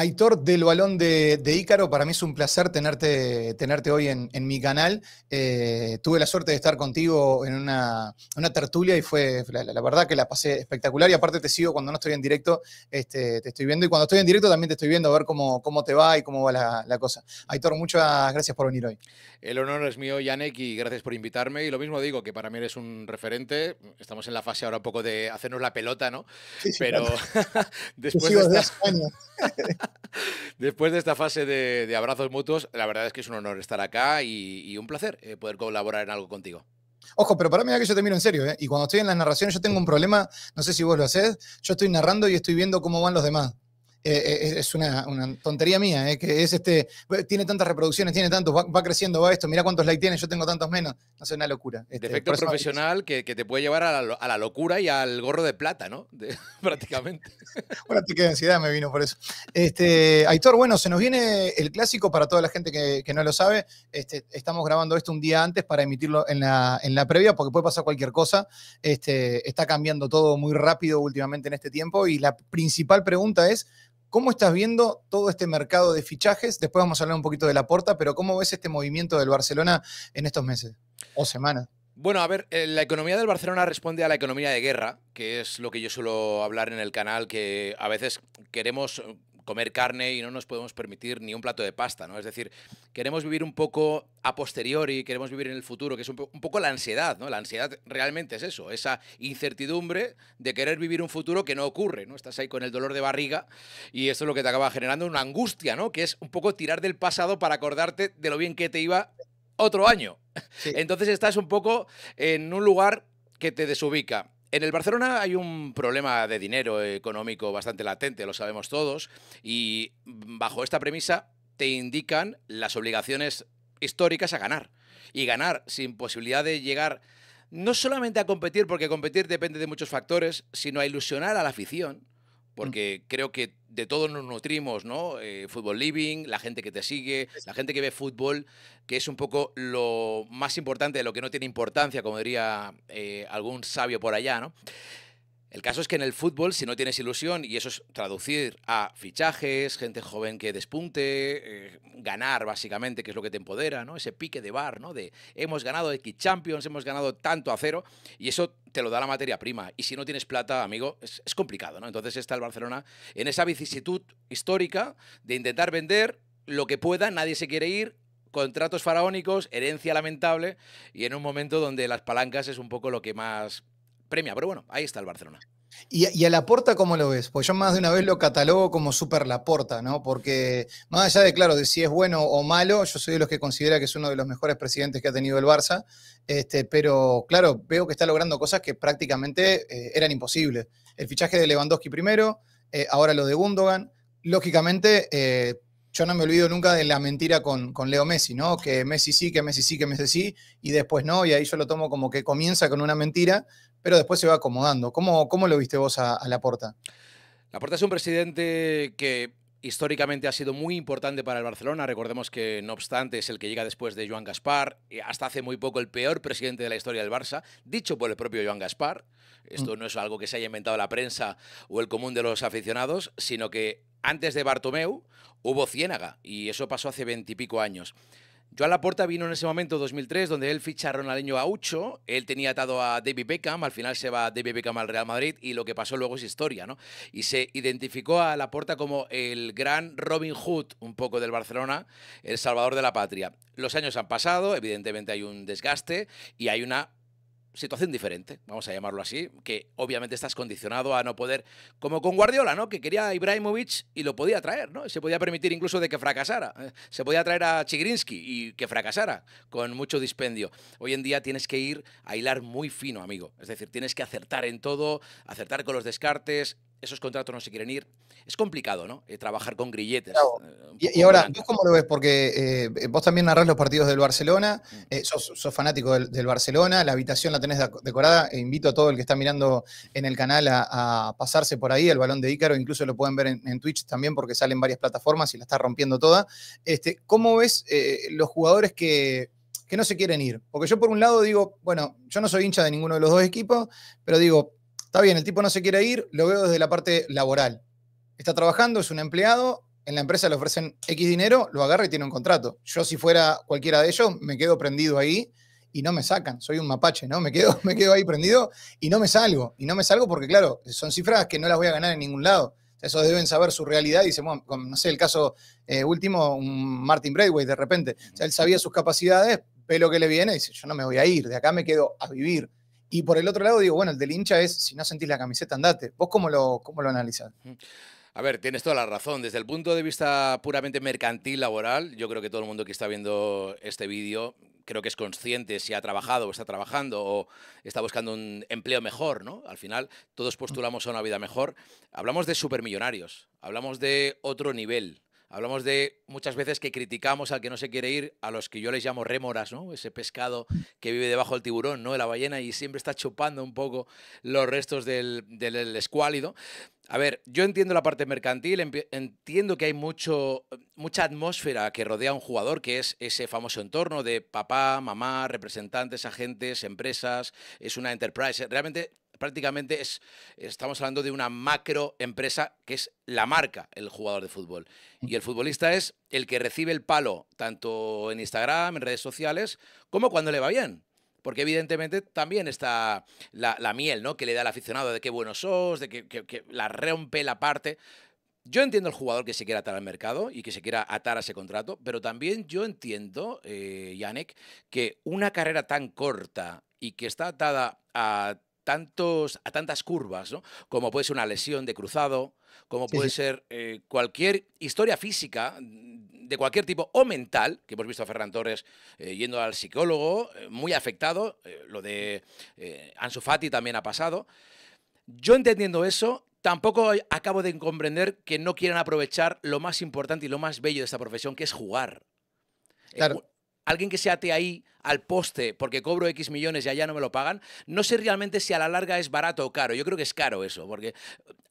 Aitor del Balón de, de, Ícaro, para mí es un placer tenerte, tenerte hoy en, en mi canal. Eh, tuve la suerte de estar contigo en una, una tertulia y fue, la, verdad que la pasé espectacular y aparte te sigo cuando no estoy en directo, este, te estoy viendo y cuando estoy en directo también te estoy viendo a ver cómo, cómo te va y cómo va la, la cosa. Aitor, muchas gracias por venir hoy. El honor es mío, Yanek, y gracias por invitarme. Y lo mismo digo, que para mí eres un referente. Estamos en la fase ahora un poco de hacernos la pelota, ¿no? Sí, sí, Pero después de Después de esta fase de, abrazos mutuos, la verdad es que es un honor estar acá y, un placer eh, poder colaborar en algo contigo. Ojo, pero para mí que yo te miro en serio, eh, Y cuando estoy en las narraciones, yo tengo un problema, no sé si vos lo haces, yo estoy narrando y estoy viendo cómo van los demás. Eh, eh, es una, tontería mía, eh, que es este, tiene tantas reproducciones, tiene tantos, va, creciendo, va esto, mira cuántos likes tienes yo tengo tantos menos, no sé, una locura. Este, Defecto profesional que, te puede llevar a la, locura y al gorro de plata, ¿no? prácticamente. Bueno, qué densidad me vino por eso. Este, Aitor, bueno, se nos viene el clásico para toda la gente que, no lo sabe, este, estamos grabando esto un día antes para emitirlo en la, previa, porque puede pasar cualquier cosa, este, está cambiando todo muy rápido últimamente en este tiempo y la principal pregunta es, ¿Cómo estás viendo todo este mercado de fichajes? Después vamos a hablar un poquito de la porta, pero ¿cómo ves este movimiento del Barcelona en estos meses o semanas? Bueno, a ver, eh, la economía del Barcelona responde a la economía de guerra, que es lo que yo suelo hablar en el canal, que a veces queremos comer carne y no nos podemos permitir ni un plato de pasta, ¿no? Es decir, queremos vivir un poco a posteriori, queremos vivir en el futuro, que es un, poco la ansiedad, ¿no? La ansiedad realmente es eso, esa incertidumbre de querer vivir un futuro que no ocurre, ¿no? Estás ahí con el dolor de barriga y esto es lo que te acaba generando una angustia, ¿no? Que es un poco tirar del pasado para acordarte de lo bien que te iba otro año. Entonces estás un poco en un lugar que te desubica. En el Barcelona hay un problema de dinero económico bastante latente, lo sabemos todos, y bajo esta premisa te indican las obligaciones históricas a ganar. Y ganar sin posibilidad de llegar no solamente a competir, porque competir depende de muchos factores, sino a ilusionar a la afición, Mm. porque creo que de todos nos nutrimos, ¿no? Eh, fútbol living, la gente que te sigue, la gente que ve fútbol, que es un poco lo más importante de lo que no tiene importancia, como diría eh, algún sabio por allá, ¿no? El caso es que en el fútbol, si no tienes ilusión, y eso es traducir a fichajes, gente joven que despunte, eh, ganar básicamente, que es lo que te empodera, ¿no? Ese pique de bar, ¿no? De hemos ganado X Champions, hemos ganado tanto a cero, y eso te lo da la materia prima. Y si no tienes plata, amigo, es, es complicado, ¿no? Entonces está el Barcelona en esa vicisitud histórica de intentar vender lo que pueda, nadie se quiere ir, contratos faraónicos, herencia lamentable y en un momento donde las palancas es un poco lo que más premia, pero bueno, ahí está el Barcelona. ¿Y, a a Laporta cómo lo ves? Pues yo más de una vez lo catalogo como super Laporta, ¿no? Porque más allá de, claro, de si es bueno o malo, yo soy de los que considera que es uno de los mejores presidentes que ha tenido el Barça, este, pero claro, veo que está logrando cosas que prácticamente eh, eran imposibles. El fichaje de Lewandowski primero, eh, ahora lo de Gundogan. Lógicamente, eh, yo no me olvido nunca de la mentira con, con, Leo Messi, ¿no? Que Messi sí, que Messi sí, que Messi sí, y después no, y ahí yo lo tomo como que comienza con una mentira, pero después se va acomodando. ¿Cómo, cómo lo viste vos a, a Laporta? Laporta es un presidente que históricamente ha sido muy importante para el Barcelona. Recordemos que, no obstante, es el que llega después de Joan Gaspar, hasta hace muy poco el peor presidente de la historia del Barça, dicho por el propio Joan Gaspar. Mm. Esto no es algo que se haya inventado la prensa o el común de los aficionados, sino que antes de Bartomeu hubo Ciénaga, y eso pasó hace veintipico años. Joan Laporta vino en ese momento, 2003, donde él ficha a Ronaldinho él tenía atado a David Beckham, al final se va David Beckham al Real Madrid y lo que pasó luego es historia, ¿no? Y se identificó a Laporta como el gran Robin Hood, un poco del Barcelona, el salvador de la patria. Los años han pasado, evidentemente hay un desgaste y hay una situación diferente, vamos a llamarlo así, que obviamente estás condicionado a no poder, como con Guardiola, ¿no? Que quería a Ibrahimovic y lo podía traer, ¿no? Se podía permitir incluso de que fracasara. ¿eh? Se podía traer a Chigrinsky y que fracasara con mucho dispendio. Hoy en día tienes que ir a hilar muy fino, amigo. Es decir, tienes que acertar en todo, acertar con los descartes, esos contratos no se quieren ir. Es complicado, ¿no? Eh, trabajar con grilletes. Eh, y, ahora, cómo lo ves? Porque eh, vos también narrás los partidos del Barcelona, mm. eh, sos, fanático del, Barcelona, la habitación la tenés decorada. E invito a todo el que está mirando en el canal a, pasarse por ahí, el balón de Ícaro, incluso lo pueden ver en, Twitch también porque sale en varias plataformas y la está rompiendo toda. Este, ¿Cómo ves los jugadores que que no se quieren ir. Porque yo por un lado digo, bueno, yo no soy hincha de ninguno de los dos equipos, pero digo, Está bien, el tipo no se quiere ir, lo veo desde la parte laboral. Está trabajando, es un empleado, en la empresa le ofrecen X dinero, lo agarra y tiene un contrato. Yo si fuera cualquiera de ellos, me quedo prendido ahí y no me sacan. Soy un mapache, ¿no? Me quedo, me quedo ahí prendido y no me salgo. Y no me salgo porque, claro, son cifras que no las voy a ganar en ningún lado. Esos deben saber su realidad y dicen, bueno, no sé, el caso eh, último, un Martin Braidway, de repente. él sabía sus capacidades, ve lo que le viene y dice, yo no me voy a ir, de acá me quedo a vivir. Y por el otro lado digo, bueno, el del hincha es, si no sentís la camiseta, andate. ¿Vos cómo lo, cómo lo analizás? A ver, tienes toda la razón. Desde el punto de vista puramente mercantil, laboral, yo creo que todo el mundo que está viendo este vídeo creo que es consciente si ha trabajado o está trabajando o está buscando un empleo mejor, ¿no? Al final todos postulamos a una vida mejor. Hablamos de supermillonarios, hablamos de otro nivel, Hablamos de muchas veces que criticamos al que no se quiere ir, a los que yo les llamo rémoras, ¿no? Ese pescado que vive debajo del tiburón, ¿no? De la ballena y siempre está chupando un poco los restos del escuálido. A ver, yo entiendo la parte mercantil, entiendo que hay mucho, mucha atmósfera que rodea a un jugador, que es ese famoso entorno de papá, mamá, representantes, agentes, empresas, es una enterprise. Realmente prácticamente es, estamos hablando de una macro empresa que es la marca, el jugador de fútbol. Mm. Y el futbolista es el que recibe el palo, tanto en Instagram, en redes sociales, como cuando le va bien. Porque evidentemente también está la, miel, ¿no? Que le da al aficionado de qué buenos sos, de que, la rompe la parte. Yo entiendo el jugador que se quiera atar al mercado y que se quiera atar a ese contrato, pero también yo entiendo, eh, Yannick, que una carrera tan corta y que está atada a tantos, a tantas curvas, ¿no? Como puede ser una lesión de cruzado, como puede ser eh, cualquier historia física de cualquier tipo o mental, que hemos visto a Ferran Torres eh, yendo al psicólogo, eh, muy afectado, lo de Ansu Fati también ha pasado. Yo entendiendo eso, tampoco acabo de comprender que no quieran aprovechar lo más importante y lo más bello de esta profesión, que es jugar. Claro alguien que se ate ahí al poste porque cobro X millones y allá no me lo pagan, no sé realmente si a la larga es barato o caro. Yo creo que es caro eso, porque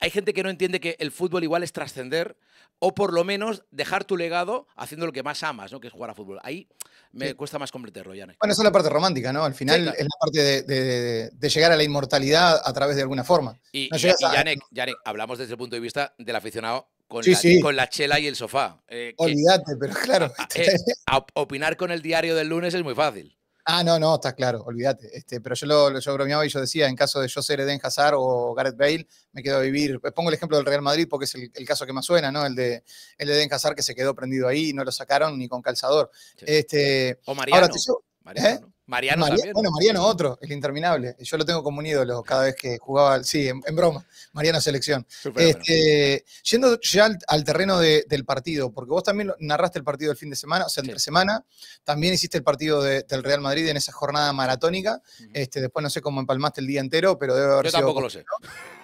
hay gente que no entiende que el fútbol igual es trascender o por lo menos dejar tu legado haciendo lo que más amas, ¿no? que es jugar a fútbol. Ahí me cuesta más completarlo, Janek. Bueno, esa es la parte romántica, ¿no? Al final es la parte de, llegar a la inmortalidad a través de alguna forma. Y, hablamos desde el punto de vista del aficionado con, la, chela y el sofá. Eh, olvídate, pero claro. Este eh, opinar con el diario del lunes es muy fácil. Ah, no, no, está claro, olvídate. Este, pero yo lo yo bromeaba y yo decía, en caso de yo ser Eden Hazard o Gareth Bale, me quedo a vivir. Eh, pongo el ejemplo del Real Madrid porque es el, caso que más suena, ¿no? El de, el de Eden Hazard que se quedó prendido ahí y no lo sacaron ni con calzador. Este, o Mariano. Ahora Mariano Bueno, Mariano otro, el interminable. Yo lo tengo como un ídolo cada vez que jugaba, sí, en, broma. Mariano Selección. Este, yendo ya al, terreno del partido, porque vos también narraste el partido del fin de semana, o sea, entre semana, también hiciste el partido del Real Madrid en esa jornada maratónica. este, después no sé cómo empalmaste el día entero, pero debe haber sido. Yo tampoco lo sé.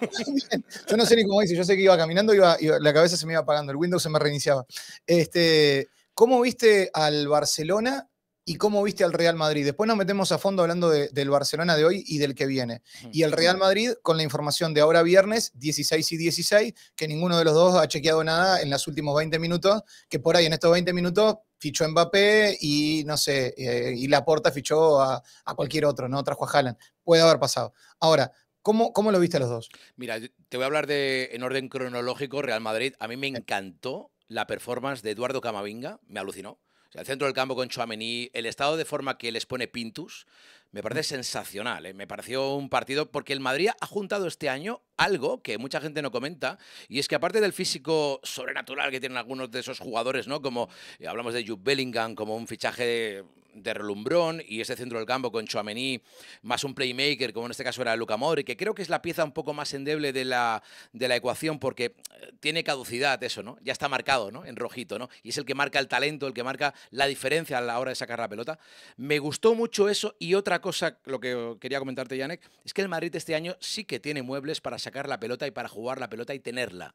yo no sé ni cómo hice, yo sé que iba caminando, iba, la cabeza se me iba apagando, el Windows se me reiniciaba. Este, ¿Cómo viste al Barcelona? y cómo viste al Real Madrid. Después nos metemos a fondo hablando del Barcelona de hoy y del que viene. Mm. Y el Real Madrid con la información de ahora viernes, 16 y 16, que ninguno de los dos ha chequeado nada en los últimos 20 minutos, que por ahí en estos 20 minutos fichó Mbappé y no sé, eh, y la Laporta fichó a, cualquier otro, ¿no? Trajo a Haaland. Puede haber pasado. Ahora, ¿Cómo, ¿Cómo, lo viste a los dos? Mira, te voy a hablar de, en orden cronológico, Real Madrid. A mí me encantó la performance de Eduardo Camavinga, me alucinó el centro del campo con Chouameni, el estado de forma que les pone Pintus, me parece mm. sensacional. ¿eh? Me pareció un partido porque el Madrid ha juntado este año algo que mucha gente no comenta, y es que aparte del físico sobrenatural que tienen algunos de esos jugadores, ¿no? Como eh, hablamos de Jude Bellingham, como un fichaje de relumbrón y ese centro del campo con Chouameni más un playmaker, como en este caso era Luca Modri, que creo que es la pieza un poco más endeble de la, de la ecuación porque eh, tiene caducidad eso, ¿no? Ya está marcado, ¿no? En rojito, ¿no? Y es el que marca el talento, el que marca la diferencia a la hora de sacar la pelota. Me gustó mucho eso y otra cosa, lo que quería comentarte, Janek, es que el Madrid este año sí que tiene muebles para sacar la pelota y para jugar la pelota y tenerla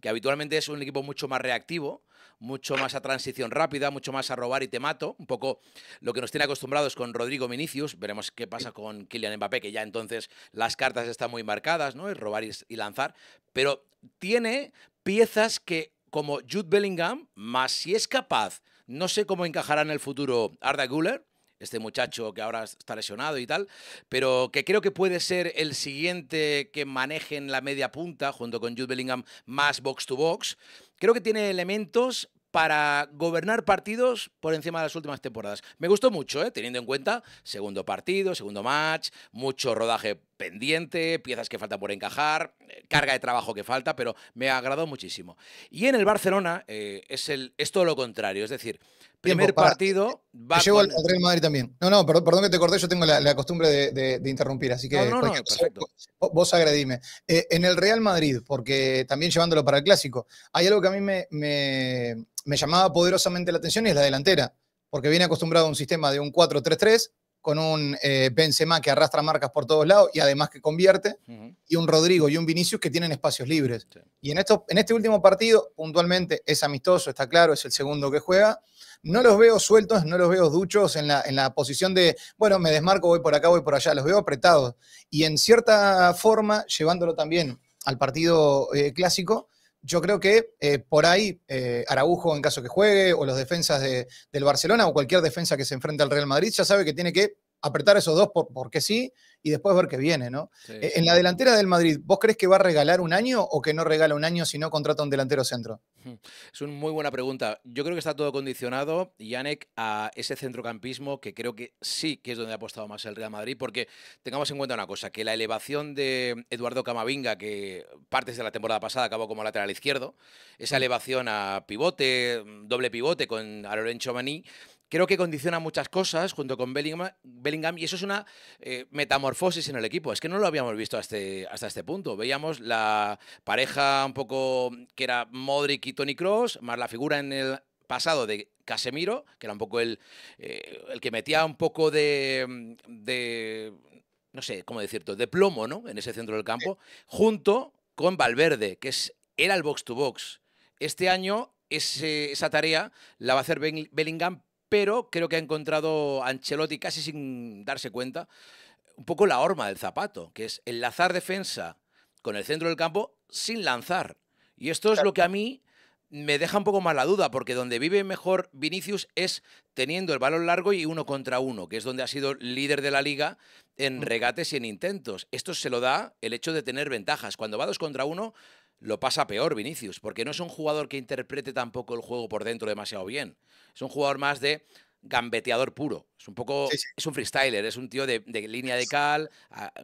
que habitualmente es un equipo mucho más reactivo, mucho más a transición rápida, mucho más a robar y te mato, un poco lo que nos tiene acostumbrados con Rodrigo Minicius, veremos qué pasa con Kylian Mbappé, que ya entonces las cartas están muy marcadas, ¿no? Es robar y lanzar, pero tiene piezas que como Jude Bellingham, más si es capaz, no sé cómo encajará en el futuro Arda Guller, este muchacho que ahora está lesionado y tal, pero que creo que puede ser el siguiente que maneje en la media punta, junto con Jude Bellingham, más box to box. Creo que tiene elementos para gobernar partidos por encima de las últimas temporadas. Me gustó mucho, ¿eh? teniendo en cuenta segundo partido, segundo match, mucho rodaje pendiente, piezas que falta por encajar, eh, carga de trabajo que falta, pero me ha agradado muchísimo. Y en el Barcelona eh, es, el, todo lo contrario, es decir, primer partido va Llego al Real Madrid también. No, no, perdón, que te corté, yo tengo la, costumbre de, interrumpir, así que no, no, vos, agredime. Eh, en el Real Madrid, porque también llevándolo para el clásico, hay algo que a mí me, me, me llamaba poderosamente la atención y es la delantera porque viene acostumbrado a un sistema de un 4-3-3, con un eh, Benzema que arrastra marcas por todos lados y además que convierte, y un Rodrigo y un Vinicius que tienen espacios libres. Y en, esto, en este último partido, puntualmente, es amistoso, está claro, es el segundo que juega. No los veo sueltos, no los veo duchos en la, en la posición de, bueno, me desmarco, voy por acá, voy por allá, los veo apretados. Y en cierta forma, llevándolo también al partido eh, clásico, yo creo que eh, por ahí eh, en caso que juegue, o los defensas del Barcelona, o cualquier defensa que se enfrente al Real Madrid, ya sabe que tiene que apretar esos dos por, porque sí y después ver qué viene, ¿no? Eh, en la delantera del Madrid, ¿vos crees que va a regalar un año o que no regala un año si no contrata un delantero centro? Es una muy buena pregunta. Yo creo que está todo condicionado, Yannick, a ese centrocampismo que creo que sí que es donde ha apostado más el Real Madrid, porque tengamos en cuenta una cosa, que la elevación de Eduardo Camavinga, que partes de la temporada pasada acabó como lateral izquierdo, esa mm. elevación a pivote, mm, doble pivote con Lorenzo Maní, creo que condiciona muchas cosas junto con Bellingham, y eso es una eh, metamorfosis en el equipo. Es que no lo habíamos visto hasta este, hasta este punto. Veíamos la pareja un poco que era Modric y Tony Cross, más la figura en el pasado de Casemiro, que era un poco el, eh, el que metía un poco de, de, no sé, ¿cómo decirlo?, de plomo, ¿no?, en ese centro del campo, junto con Valverde, que es, era el box-to-box. Este año esa tarea la va a hacer Bellingham, pero creo que ha encontrado Ancelotti casi sin darse cuenta un poco la horma del zapato, que es enlazar defensa con el centro del campo sin lanzar. Y esto es lo que a mí me deja un poco más la duda, porque donde vive mejor Vinicius es teniendo el balón largo y uno contra uno, que es donde ha sido líder de la liga en mm. regates y en intentos. Esto se lo da el hecho de tener ventajas. Cuando va dos contra uno, lo pasa peor Vinicius, porque no es un jugador que interprete tampoco el juego por dentro demasiado bien. Es un jugador más de gambeteador puro. Es un poco. Es un freestyler, es un tío de, línea de cal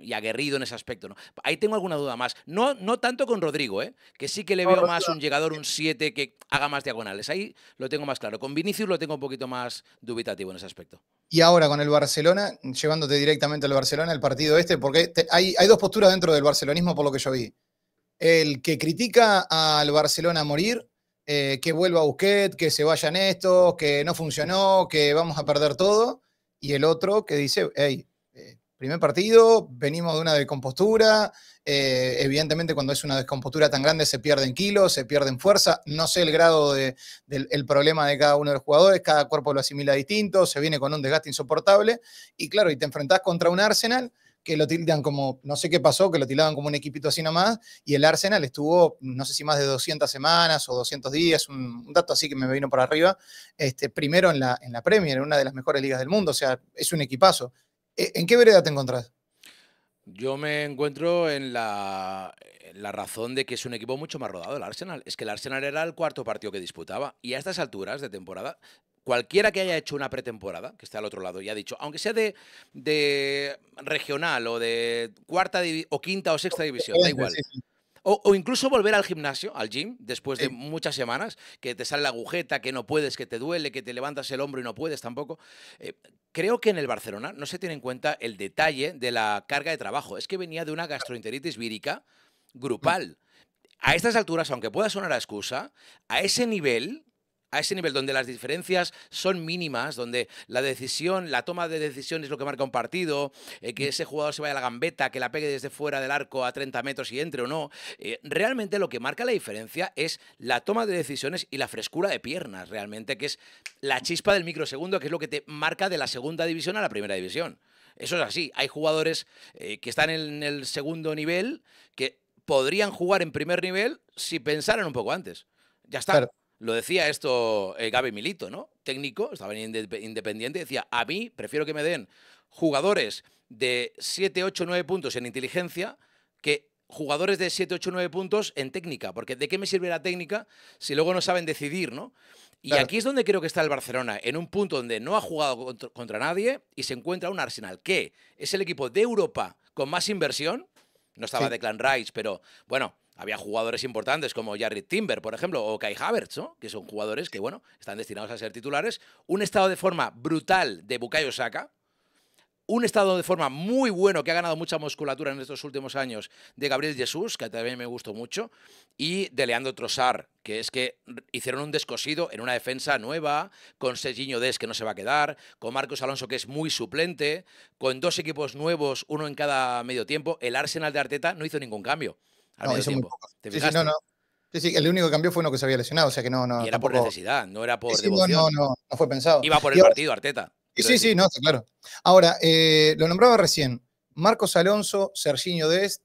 y aguerrido en ese aspecto. ¿no? Ahí tengo alguna duda más. No, no tanto con Rodrigo, ¿eh? que sí que le veo más un llegador, un 7 que haga más diagonales. Ahí lo tengo más claro. Con Vinicius lo tengo un poquito más dubitativo en ese aspecto. Y ahora con el Barcelona, llevándote directamente al Barcelona, el partido este, porque hay, hay dos posturas dentro del barcelonismo, por lo que yo vi el que critica al Barcelona a morir, eh, que vuelva a Busquet, que se vayan estos, que no funcionó, que vamos a perder todo, y el otro que dice, hey, eh, primer partido, venimos de una descompostura, eh, evidentemente cuando es una descompostura tan grande se pierden kilos, se pierden fuerza, no sé el grado del problema de cada uno de los jugadores, cada cuerpo lo asimila distinto, se viene con un desgaste insoportable, y claro, y te enfrentás contra un Arsenal que lo tildan como, no sé qué pasó, que lo tildaban como un equipito así nomás, y el Arsenal estuvo, no sé si más de 200 semanas o 200 días, un, dato así que me vino por arriba, este, primero en la, en la Premier, en una de las mejores ligas del mundo, o sea, es un equipazo. ¿E, ¿En qué vereda te encontrás? Yo me encuentro en la, la, razón de que es un equipo mucho más rodado el Arsenal. Es que el Arsenal era el cuarto partido que disputaba y a estas alturas de temporada cualquiera que haya hecho una pretemporada, que esté al otro lado y ha dicho, aunque sea de, regional o de cuarta o quinta o sexta división, da igual. O, incluso volver al gimnasio, al gym, después de muchas semanas, que te sale la agujeta, que no puedes, que te duele, que te levantas el hombro y no puedes tampoco. Eh, creo que en el Barcelona no se tiene en cuenta el detalle de la carga de trabajo. Es que venía de una gastroenteritis vírica grupal. Mm. A estas alturas, aunque pueda sonar a excusa, a ese nivel a ese nivel donde las diferencias son mínimas, donde la decisión, la toma de decisión es lo que marca un partido, eh, que mm. ese jugador se vaya a la gambeta, que la pegue desde fuera del arco a 30 metros y entre o no, eh, realmente lo que marca la diferencia es la toma de decisiones y la frescura de piernas, realmente, que es la chispa del microsegundo, que es lo que te marca de la segunda división a la primera división. Eso es así. Hay jugadores eh, que están en el segundo nivel que podrían jugar en primer nivel si pensaran un poco antes. Ya está. Lo decía esto eh, Gaby Milito, ¿no? Técnico, estaba en Independiente, decía, a mí prefiero que me den jugadores de 7, 8, 9 puntos en inteligencia que jugadores de 7, 8, 9 puntos en técnica, porque ¿de qué me sirve la técnica si luego no saben decidir, ¿no? Y aquí es donde creo que está el Barcelona, en un punto donde no ha jugado contra, nadie y se encuentra un Arsenal, que es el equipo de Europa con más inversión, no estaba de Clan Rice, pero bueno, había jugadores importantes como Jarrett Timber, por ejemplo, o Kai Havertz, que son jugadores que, bueno, están destinados a ser titulares. Un estado de forma brutal de Bukayo Saka. Un estado de forma muy bueno que ha ganado mucha musculatura en estos últimos años de Gabriel Jesús, que también me gustó mucho, y de Leandro Trossard, que es que hicieron un descosido en una defensa nueva, con Serginho Des, que no se va a quedar, con Marcos Alonso, que es muy suplente, con dos equipos nuevos, uno en cada medio tiempo. El Arsenal de Arteta no hizo ningún cambio no, sí, sí, no, no. Sí, sí, el único que cambió fue uno que se había lesionado, o sea que no, no. Y era por necesidad, no era por devoción. No, no, no, no fue pensado. Iba por el partido, Arteta. Sí, sí, no, claro. Ahora, eh, lo nombraba recién, Marcos Alonso, Serginho Dest,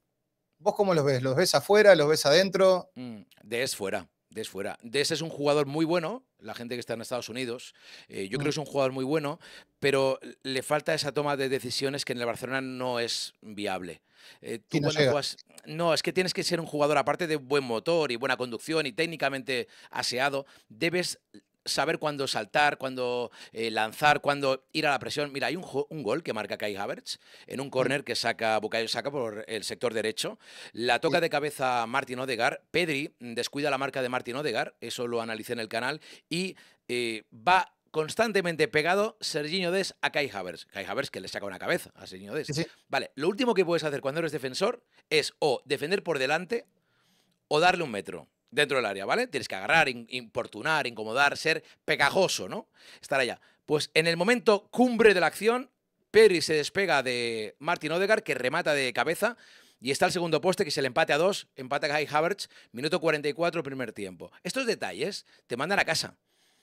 ¿vos cómo los ves? ¿Los ves afuera? ¿Los ves adentro? Mm, Dest fuera. Des fuera. Des es un jugador muy bueno, la gente que está en Estados Unidos. Eh, yo creo mm. que es un jugador muy bueno, pero le falta esa toma de decisiones que en el Barcelona no es viable. Eh, tú no, no, es que tienes que ser un jugador, aparte de buen motor y buena conducción y técnicamente aseado, debes saber cuándo saltar, cuándo eh, lanzar, cuándo ir a la presión. Mira, hay un, gol que marca Kai Havertz en un mm. corner que saca Bucayo saca por el sector derecho. La toca de cabeza Martin Odegar. Pedri mm, descuida la marca de Martin Odegar, eso lo analicé en el canal, y eh, va constantemente pegado Serginho Des a Kai Havertz. Kai Havertz que le saca una cabeza a Serginho Des. Vale, lo último que puedes hacer cuando eres defensor es o defender por delante o darle un metro dentro del área, ¿vale? Tienes que agarrar, importunar, incomodar, ser pegajoso, ¿no? Estar allá. Pues en el momento cumbre de la acción, Perry se despega de Martin Odegar, que remata de cabeza. Y está el segundo poste, que es el empate a dos, empate a Kai Havertz, minuto 44, primer tiempo. Estos detalles te mandan a casa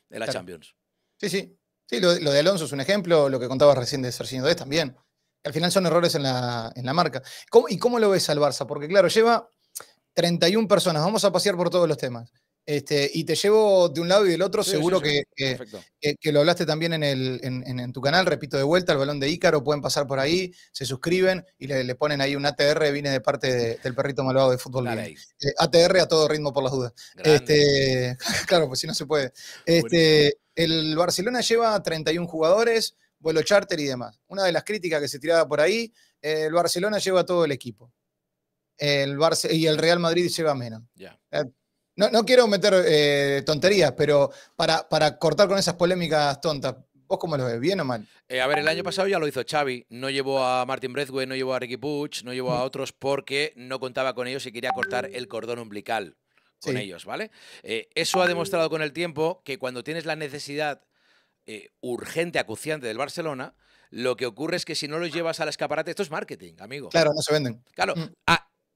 de la Champions. Sí, sí. Sí, lo, de Alonso es un ejemplo, lo que contabas recién de Sergio Dés también. Al final son errores en la, marca. ¿Y cómo lo ves al Barça? Porque, claro, lleva 31 personas, vamos a pasear por todos los temas. Este, y te llevo de un lado y del otro, seguro Que, que, lo hablaste también en, tu canal, repito de vuelta, el balón de Ícaro, pueden pasar por ahí, se suscriben y le, ponen ahí un ATR, viene de parte del perrito malvado de fútbol. ATR eh, a todo ritmo por las dudas. Este, claro, pues si no se puede. Este, el Barcelona lleva 31 jugadores, vuelo charter y demás. Una de las críticas que se tiraba por ahí, eh, el Barcelona lleva todo el equipo el Barça y el Real Madrid lleva menos. Ya. Eh, no, no, quiero meter eh, tonterías, pero para, para cortar con esas polémicas tontas, ¿Vos cómo lo ves? ¿Bien o mal? Eh, a ver, el año pasado ya lo hizo Xavi. No llevó a Martin Breathway, no llevó a Ricky Puch, no llevó a mm. otros porque no contaba con ellos y quería cortar el cordón umbilical con ellos, ¿vale? eso ha demostrado con el tiempo que cuando tienes la necesidad urgente, acuciante del Barcelona, lo que ocurre es que si no los llevas al escaparate, esto es marketing, amigo. Claro, no se venden. Claro, mm.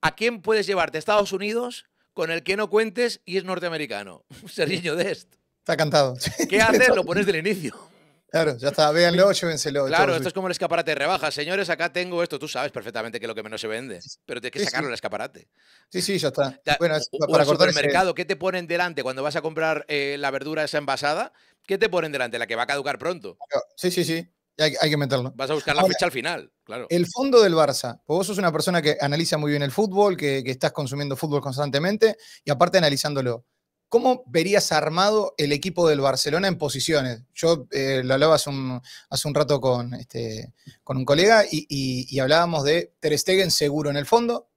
¿A quién puedes llevarte a Estados Unidos con el que no cuentes y es norteamericano? de esto. Está cantado. ¿Qué haces? Lo pones del inicio. Claro, ya está, véanlo, llévenselo. Claro, esto es como el escaparate de rebajas. Señores, acá tengo esto. Tú sabes perfectamente que es lo que menos se vende, pero tienes que sacarlo el escaparate. Sí, sí, ya está. bueno, para, cortar el mercado, ¿qué te ponen delante cuando vas a comprar eh, la verdura esa envasada? ¿Qué te ponen delante? La que va a caducar pronto. Sí, sí, sí hay, hay, que meterlo. Vas a buscar la fecha al final, claro. El fondo del Barça. Vos sos una persona que analiza muy bien el fútbol, que, que estás consumiendo fútbol constantemente y aparte analizándolo. ¿Cómo verías armado el equipo del Barcelona en posiciones? Yo eh, lo hablaba hace un, rato con, este, con un colega y, hablábamos de Ter Stegen seguro en el fondo.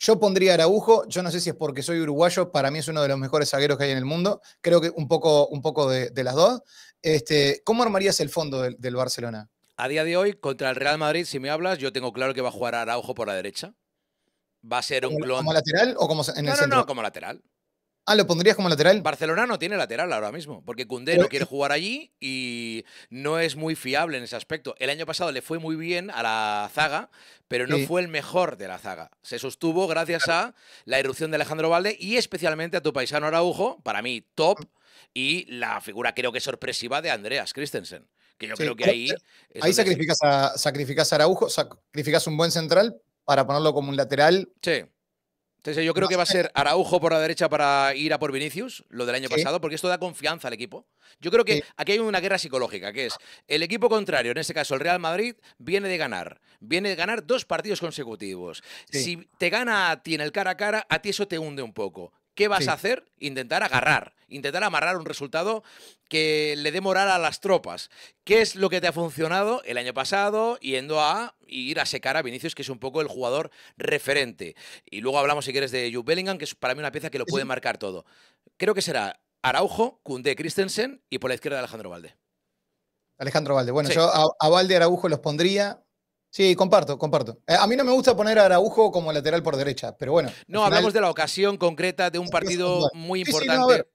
Yo pondría Araujo, yo no sé si es porque soy uruguayo, para mí es uno de los mejores zagueros que hay en el mundo, creo que un poco, un poco de las dos. Este, ¿Cómo armarías el fondo del, Barcelona? A día de hoy, contra el Real Madrid, si me hablas, yo tengo claro que va a jugar Araujo por la derecha. Va a ser un ¿Como lateral o como en el no, centro? No, no, como lateral. Ah, ¿lo pondrías como lateral? Barcelona no tiene lateral ahora mismo, porque Cundé no quiere jugar allí y no es muy fiable en ese aspecto. El año pasado le fue muy bien a la zaga, pero no fue el mejor de la zaga. Se sostuvo gracias a la irrupción de Alejandro Valde y especialmente a tu paisano Araujo, para mí top, mm y la figura creo que sorpresiva de Andreas Christensen. Que yo creo que ahí. Ahí sacrificas a, sacrificas Araujo, sacrificas un buen central para ponerlo como un lateral. Sí. Entonces yo creo que va a ser Araujo por la derecha para ir a por Vinicius, lo del año pasado, porque esto da confianza al equipo. Yo creo que aquí hay una guerra psicológica, que es el equipo contrario, en este caso el Real Madrid, viene de ganar. Viene de ganar dos partidos consecutivos. Si te gana a ti en el cara a cara, a ti eso te hunde un poco. ¿Qué vas a hacer? Intentar agarrar, intentar amarrar un resultado que le dé moral a las tropas. ¿Qué es lo que te ha funcionado el año pasado yendo a ir a secar a Vinicius, que es un poco el jugador referente? Y luego hablamos, si quieres, de Jude Bellingham, que es para mí una pieza que lo puede marcar todo. Creo que será Araujo, Kunde Christensen y por la izquierda Alejandro Valde. Alejandro Valde. Bueno, yo a, a Valde Araujo los pondría, Sí, comparto, comparto. Eh, a mí no me gusta poner a Araujo como lateral por derecha, pero bueno. No, hablamos de la ocasión concreta de un partido muy importante.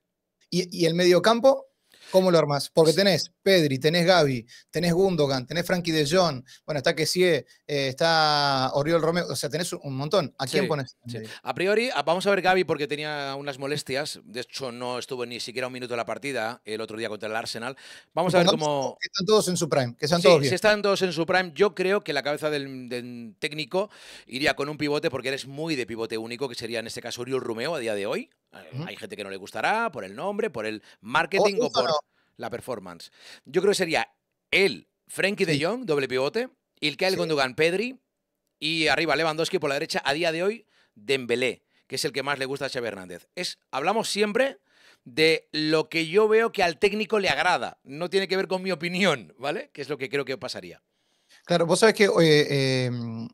y, y el mediocampo, ¿Cómo lo armas? Porque tenés Pedri, tenés Gaby, tenés Gundogan, tenés Frankie de Jong, bueno, está Kessie, eh, está Oriol Romeo, o sea, tenés un montón. ¿A quién pones? A priori, vamos a ver Gaby porque tenía unas molestias, de hecho no estuvo ni siquiera un minuto en la partida el otro día contra el Arsenal. Vamos a ver cómo... están todos en su prime, que están todos bien. Si están todos en su prime, yo creo que la cabeza del, del técnico iría con un pivote porque eres muy de pivote único, que sería en este caso Oriol Romeo a día de hoy, eh, hay gente que no le gustará por el nombre, por el marketing o por la performance. Yo creo que sería él, Frankie de Jong, doble pivote, Ilkay sí. Gundogan, Pedri y arriba Lewandowski por la derecha a día de hoy Dembélé, que es el que más le gusta a Xavi Hernández. Es hablamos siempre de lo que yo veo que al técnico le agrada, no tiene que ver con mi opinión, ¿vale? Que es lo que creo que pasaría. Claro, vos sabés que eh,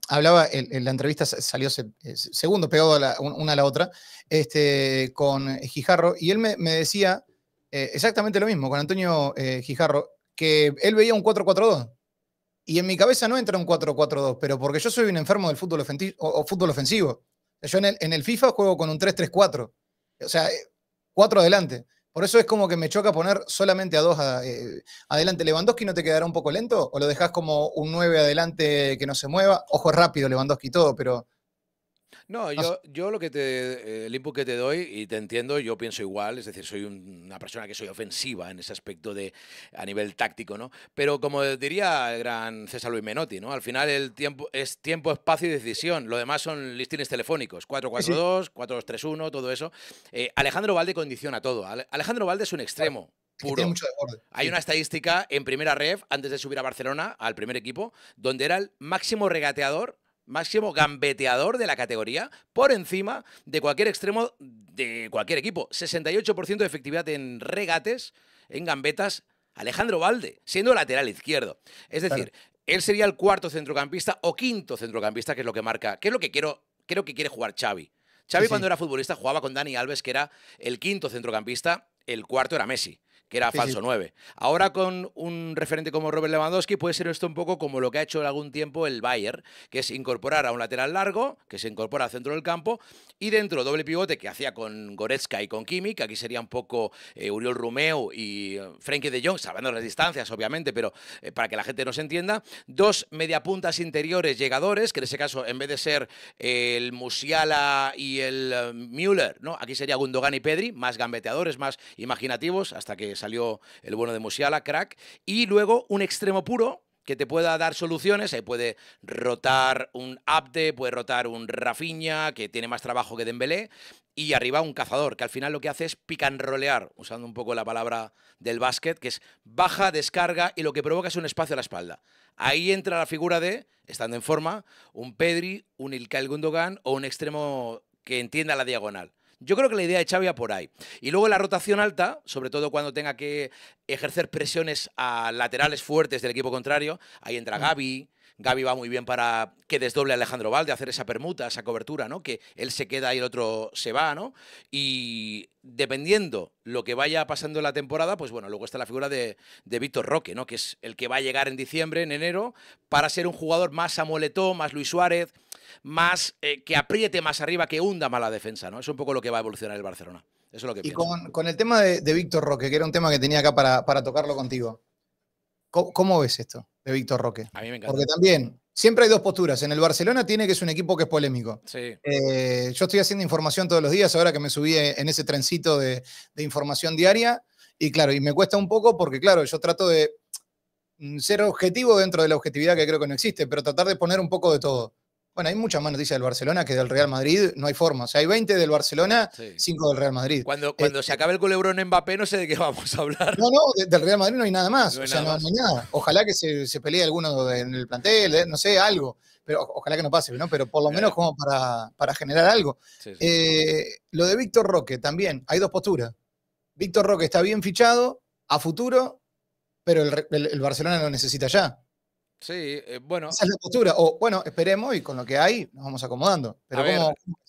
hablaba, en, la entrevista salió eh, segundo, pegado una a la otra, este, con eh, Gijarro, y él me, decía eh, exactamente lo mismo con Antonio Gijarro, que él veía un 4-4-2. Y en mi cabeza no entra un 4-4-2, pero porque yo soy un enfermo del fútbol, ofensivo, o, fútbol Yo en el, en el FIFA juego con un 3-3-4. O sea, 4 adelante. Por eso es como que me choca poner solamente a dos eh, adelante. ¿Lewandowski no te quedará un poco lento? ¿O lo dejas como un 9 adelante que no se mueva? Ojo rápido, Lewandowski todo, pero no, yo, yo lo que te, el input que te doy, y te entiendo, yo pienso igual, es decir, soy una persona que soy ofensiva en ese aspecto de, a nivel táctico, ¿no? Pero como diría el gran César Luis Menotti, ¿no? Al final el tiempo es tiempo, espacio y decisión, lo demás son listines telefónicos, 4-4-2, 4 todo eso. Eh, Alejandro Valde condiciona todo, Alejandro Valde es un extremo, Puro. Hay una estadística en primera ref, antes de subir a Barcelona, al primer equipo, donde era el máximo regateador máximo gambeteador de la categoría, por encima de cualquier extremo de cualquier equipo. 68% de efectividad en regates, en gambetas, Alejandro Valde, siendo lateral izquierdo. Es decir, él sería el cuarto centrocampista o quinto centrocampista, que es lo que marca, que es lo que quiero, creo que quiere jugar Xavi. Xavi cuando era futbolista jugaba con Dani Alves, que era el quinto centrocampista, el cuarto era Messi que era falso 9. Ahora con un referente como Robert Lewandowski puede ser esto un poco como lo que ha hecho en algún tiempo el Bayer, que es incorporar a un lateral largo, que se incorpora al centro del campo, y dentro doble pivote que hacía con Goretzka y con Kimi, que aquí sería un poco eh, Uriol y eh, Frenkie de Jong, sabiendo las distancias obviamente, pero eh, para que la gente no se entienda, dos mediapuntas interiores llegadores, que en ese caso en vez de ser el Musiala y el Müller, ¿no? aquí sería Gundogan y Pedri, más gambeteadores, más imaginativos, hasta que salió el bueno de Musiala, crack. Y luego un extremo puro, que te pueda dar soluciones. Ahí eh, puede rotar un Abde, puede rotar un Rafinha, que tiene más trabajo que Dembélé. Y arriba un cazador, que al final lo que hace es picanrolear, usando un poco la palabra del básquet, que es baja, descarga y lo que provoca es un espacio a la espalda. Ahí entra la figura de, estando en forma, un Pedri, un Ilkay Gundogan o un extremo que entienda la diagonal. Yo creo que la idea de Xavi por ahí. Y luego la rotación alta, sobre todo cuando tenga que ejercer presiones a laterales fuertes del equipo contrario, ahí entra mm. Gaby. Gaby va muy bien para que desdoble a Alejandro Valde, hacer esa permuta, esa cobertura, ¿no? Que él se queda y el otro se va, ¿no? Y dependiendo lo que vaya pasando en la temporada, pues bueno, luego está la figura de, de Víctor Roque, ¿no? Que es el que va a llegar en diciembre, en enero, para ser un jugador más Amoletó, más Luis Suárez, más eh, que apriete más arriba, que hunda más la defensa, ¿no? Es un poco lo que va a evolucionar el Barcelona. Eso es lo que y Con, con, el tema de, Víctor Roque, que era un tema que tenía acá para, tocarlo contigo. ¿Cómo, ves esto de Víctor Roque? A mí me encanta. Porque también siempre hay dos posturas. En el Barcelona tiene que es un equipo que es polémico. Sí. Eh, yo estoy haciendo información todos los días, ahora que me subí en ese trencito de información diaria. Y claro, y me cuesta un poco porque, claro, yo trato de mm, ser objetivo dentro de la objetividad que creo que no existe, pero tratar de poner un poco de todo. Bueno, hay muchas más noticias del Barcelona que del Real Madrid, no hay forma. O sea, hay 20 del Barcelona, 5 del Real Madrid. Cuando, cuando este se acabe el culebrón en Mbappé, no sé de qué vamos a hablar. No, no, del Real Madrid no hay nada más. no, nada. Ojalá que se, pelee alguno en el plantel, eh, no sé, algo. Pero ojalá que no pase, ¿no? Pero por lo menos como para, generar algo. Eh, lo de Víctor Roque también, hay dos posturas. Víctor Roque está bien fichado a futuro, pero el Barcelona lo necesita ya. Sí, eh, bueno. Esa la postura. O bueno, esperemos y con lo que hay nos vamos acomodando. Pero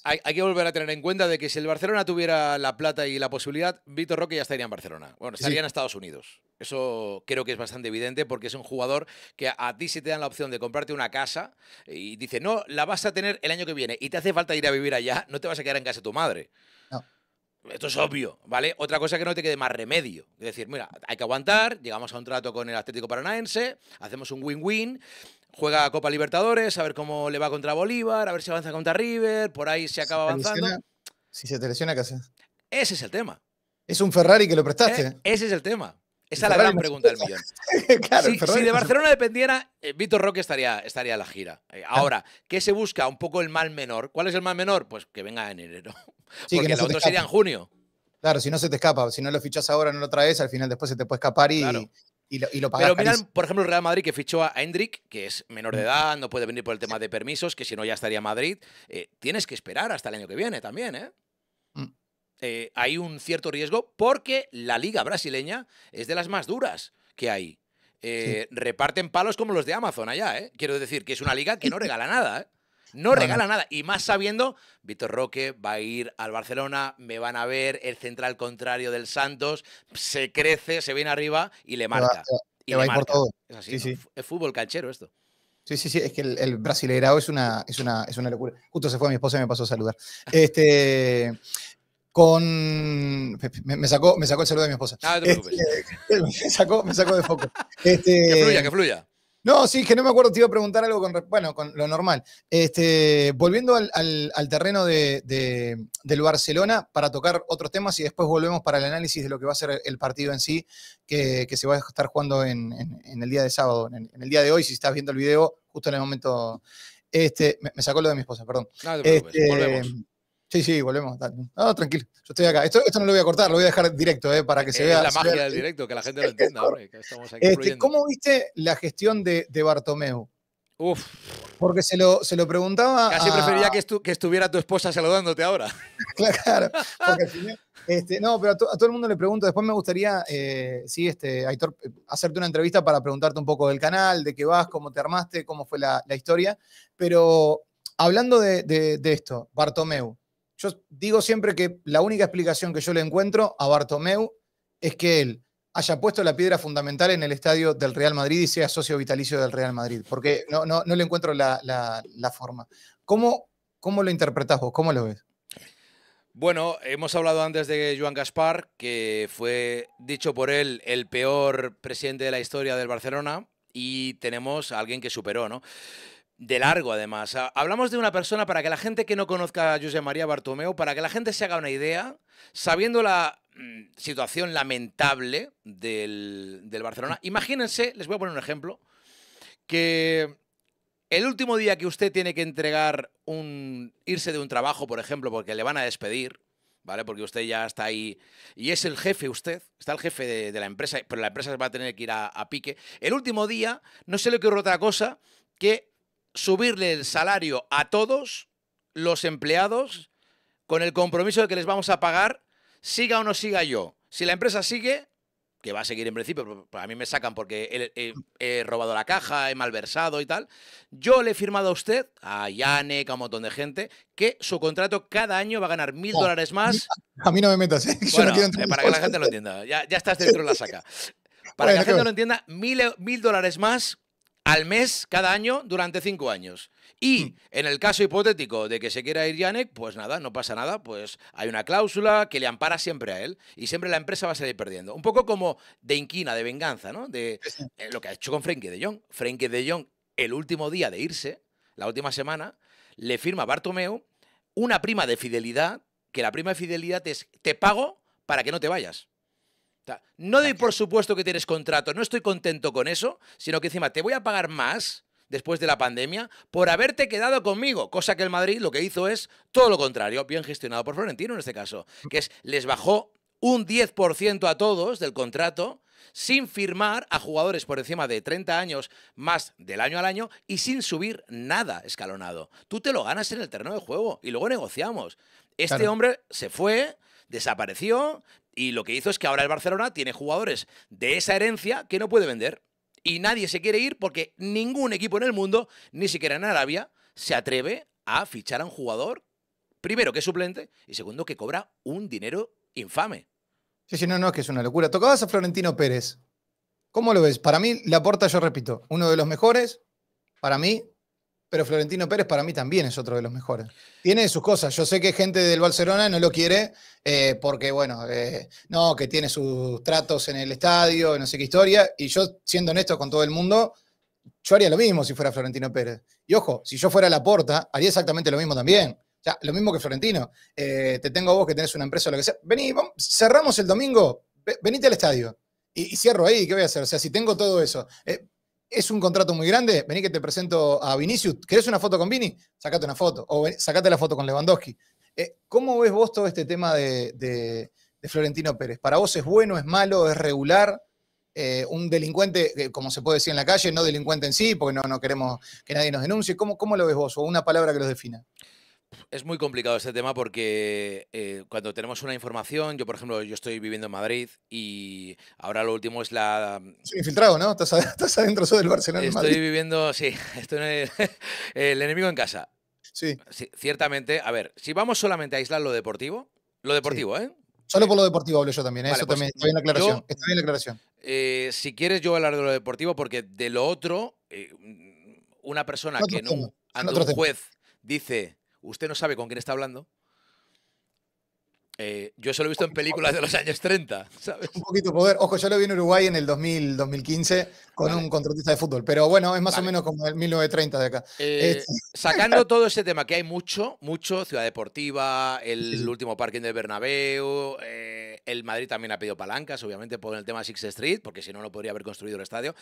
hay, que volver a tener en cuenta de que si el Barcelona tuviera la plata y la posibilidad, Vitor Roque ya estaría en Barcelona. Bueno, estaría en Estados Unidos. Eso creo que es bastante evidente porque es un jugador que a, ti si te dan la opción de comprarte una casa y dice, no, la vas a tener el año que viene y te hace falta ir a vivir allá, no te vas a quedar en casa de tu madre. No. Esto es obvio, ¿vale? Otra cosa que no te quede más remedio. Es decir, mira, hay que aguantar, llegamos a un trato con el Atlético Paranaense, hacemos un win-win, juega Copa Libertadores, a ver cómo le va contra Bolívar, a ver si avanza contra River, por ahí se acaba avanzando. si se te lesiona, ¿qué haces? Ese es el tema. Es un Ferrari que lo prestaste. Eh, ese es el tema. Esa es la gran pregunta del millón. si, de Barcelona dependiera, eh, vitor Roque estaría, estaría la gira. Eh, ah. Ahora, ¿qué se busca? Un poco el mal menor. ¿Cuál es el mal menor? Pues que venga en enero. Sí, porque que otro sería en junio. Claro, si no se te escapa, si no lo fichas ahora, no lo traes, al final después se te puede escapar y, lo, pagas. Pero miran, por ejemplo, el Real Madrid que fichó a Hendrik, que es menor de mm. edad, no puede venir por el tema de permisos, que si no ya estaría Madrid. Eh, tienes que esperar hasta el año que viene también, ¿eh? Mm. ¿eh? Hay un cierto riesgo porque la liga brasileña es de las más duras que hay. Eh, reparten palos como los de Amazon allá, ¿eh? Quiero decir que es una liga que no regala nada, ¿eh? No regala nada. Y más sabiendo, Víctor Roque va a ir al Barcelona, me van a ver, el central contrario del Santos, se crece, se viene arriba y le marca. y Todo. Es fútbol canchero esto. Sí, sí, sí, es que el, el es una, es, una, es una locura. Justo se fue mi esposa y me pasó a saludar. Este, con. Me, sacó, me sacó el saludo de mi esposa. Este, me, sacó, de foco. que este, fluya, que fluya. No, sí, que no me acuerdo, te iba a preguntar algo con, bueno, con lo normal. Este, volviendo al, terreno de, del Barcelona para tocar otros temas y después volvemos para el análisis de lo que va a ser el partido en sí, que, se va a estar jugando en, en, el día de sábado, en, el día de hoy, si estás viendo el video, justo en el momento. Este, me, sacó lo de mi esposa, perdón. No, este, volvemos. Sí, sí, volvemos. No, tranquilo, yo estoy acá. Esto, no lo voy a cortar, lo voy a dejar directo eh, para que se vea. Es la magia del directo, que la gente lo entienda. Este, ¿Cómo viste la gestión de, Bartomeu? Uf. Porque se lo, se lo preguntaba. Casi prefería que, estuviera tu esposa saludándote ahora. claro, porque este, no, pero a, todo el mundo le pregunto. Después me gustaría, eh, sí, este, Aitor, eh, hacerte una entrevista para preguntarte un poco del canal, de qué vas, cómo te armaste, cómo fue la, historia. Pero hablando de esto, Bartomeu, yo digo siempre que la única explicación que yo le encuentro a Bartomeu es que él haya puesto la piedra fundamental en el estadio del Real Madrid y sea socio vitalicio del Real Madrid, porque no, no, no le encuentro la, la, forma. ¿Cómo, ¿Cómo lo interpretás vos? ¿Cómo lo ves? Bueno, hemos hablado antes de Joan Gaspar, que fue dicho por él el peor presidente de la historia del Barcelona, y tenemos a alguien que superó, ¿no? de largo además. Ah, hablamos de una persona para que la gente que no conozca a José María Bartomeu, para que la gente se haga una idea, sabiendo la mm, situación lamentable del, Barcelona, imagínense, les voy a poner un ejemplo, que el último día que usted tiene que entregar un irse de un trabajo, por ejemplo, porque le van a despedir, ¿vale? Porque usted ya está ahí y es el jefe usted, está el jefe de, la empresa, pero la empresa va a tener que ir a, pique. El último día no sé lo ocurre otra cosa que subirle el salario a todos los empleados con el compromiso de que les vamos a pagar, siga o no siga yo. Si la empresa sigue, que va a seguir en principio, a mí me sacan porque he, robado la caja, he malversado y tal. Yo le he firmado a usted, a Yannick, a un montón de gente, que su contrato cada año va a ganar mil dólares más. A mí no me metas, ¿eh? eh, para que la gente lo entienda, ya, estás dentro de la saca. Para que la gente lo entienda, mil dólares más al mes, cada año, durante cinco años. Y hmm. en el caso hipotético de que se quiera ir Yannick, pues nada, no pasa nada, pues hay una cláusula que le ampara siempre a él y siempre la empresa va a salir perdiendo. Un poco como de inquina, de venganza, ¿no? De eh, lo que ha hecho con Frenkie de Jong. Frenkie de Jong, el último día de irse, la última semana, le firma a Bartomeu una prima de fidelidad, que la prima de fidelidad es te pago para que no te vayas no doy por supuesto que tienes contrato, no estoy contento con eso, sino que encima te voy a pagar más después de la pandemia por haberte quedado conmigo, cosa que el Madrid lo que hizo es todo lo contrario, bien gestionado por Florentino en este caso, que es les bajó un 10% a todos del contrato sin firmar a jugadores por encima de 30 años más del año al año y sin subir nada escalonado. Tú te lo ganas en el terreno de juego y luego negociamos. Este hombre se fue, desapareció, y lo que hizo es que ahora el Barcelona tiene jugadores de esa herencia que no puede vender. Y nadie se quiere ir porque ningún equipo en el mundo, ni siquiera en Arabia, se atreve a fichar a un jugador, primero que es suplente y segundo que cobra un dinero infame. Sí, sí, no, no, es que es una locura. Tocabas a Florentino Pérez. ¿Cómo lo ves? Para mí, aporta, yo repito, uno de los mejores. Para mí, pero Florentino Pérez para mí también es otro de los mejores. Tiene sus cosas. Yo sé que gente del Barcelona no lo quiere eh, porque, bueno, eh, no, que tiene sus tratos en el estadio, no sé qué historia. Y yo, siendo honesto con todo el mundo, yo haría lo mismo si fuera Florentino Pérez. Y ojo, si yo fuera la porta, haría exactamente lo mismo también. O sea, lo mismo que Florentino. Eh, te tengo a vos que tenés una empresa o lo que sea. Vení, cerramos el domingo, venite al estadio. Y, cierro ahí, ¿qué voy a hacer? O sea, si tengo todo eso es un contrato muy grande. Vení que te presento a Vinicius. ¿Querés una foto con Vini? Sacate una foto. O sacate la foto con Lewandowski. Eh, ¿Cómo ves vos todo este tema de, Florentino Pérez? ¿Para vos es bueno, es malo, es regular? Eh, un delincuente, eh, como se puede decir en la calle, no delincuente en sí, porque no, no queremos que nadie nos denuncie. ¿Cómo, ¿Cómo lo ves vos? O una palabra que los defina es muy complicado este tema porque eh, cuando tenemos una información, yo por ejemplo, yo estoy viviendo en Madrid y ahora lo último es la... infiltrado, ¿no? Estás, adentro del Barcelona. Estoy Madrid? viviendo, sí, estoy el, enemigo en casa. Sí. Ciertamente, a ver, si vamos solamente a aislar lo deportivo, lo deportivo, ¿eh? Solo por lo deportivo hablo yo también, ¿eh? eso pues también está bien la aclaración. está bien la aclaración. Eh, si quieres, yo hablar de lo deportivo porque de lo otro, una persona que en un, un juez dice usted no sabe con quién está hablando. Eh, yo yo lo he visto en películas de los años 30, ¿sabes? Un poquito poder. Ojo, yo lo vi en Uruguay en el 2000, 2015 con un contratista de fútbol, pero bueno, es más o menos como el 1930 de acá. Eh, este sacando todo ese tema, que hay mucho, mucho, Ciudad Deportiva, el último parking del Bernabéu, eh, el Madrid también ha pedido palancas, obviamente, por el tema de Sixth Street, porque si no, no podría haber construido el estadio.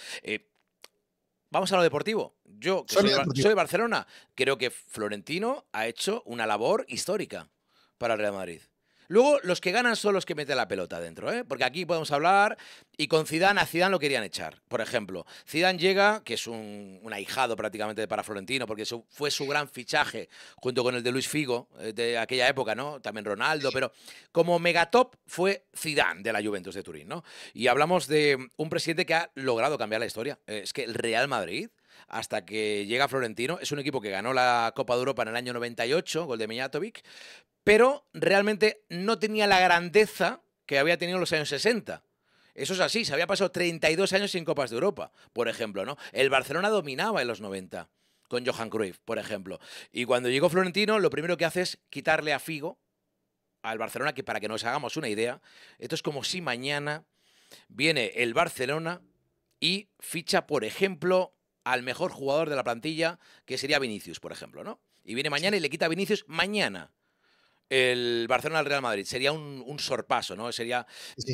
Vamos a lo deportivo. Yo, que soy, soy, de Barcelona, creo que Florentino ha hecho una labor histórica para el Real Madrid. Luego, los que ganan son los que meten la pelota dentro, ¿eh? Porque aquí podemos hablar, y con Zidane, a Zidane lo querían echar, por ejemplo. Zidane llega, que es un, ahijado prácticamente para Florentino, porque eso fue su gran fichaje, junto con el de Luis Figo, eh, de aquella época, ¿no? También Ronaldo, pero como megatop fue Zidane de la Juventus de Turín, ¿no? Y hablamos de un presidente que ha logrado cambiar la historia. Eh, es que el Real Madrid hasta que llega Florentino. Es un equipo que ganó la Copa de Europa en el año 98, gol de Mijatovic, pero realmente no tenía la grandeza que había tenido en los años 60. Eso es así, se había pasado 32 años sin Copas de Europa, por ejemplo, ¿no? El Barcelona dominaba en los 90 con Johan Cruyff, por ejemplo. Y cuando llegó Florentino, lo primero que hace es quitarle a Figo al Barcelona, que para que nos hagamos una idea, esto es como si mañana viene el Barcelona y ficha, por ejemplo, al mejor jugador de la plantilla, que sería Vinicius, por ejemplo, ¿no? Y viene mañana y le quita a Vinicius mañana el Barcelona al Real Madrid. Sería un, sorpaso, ¿no? Sería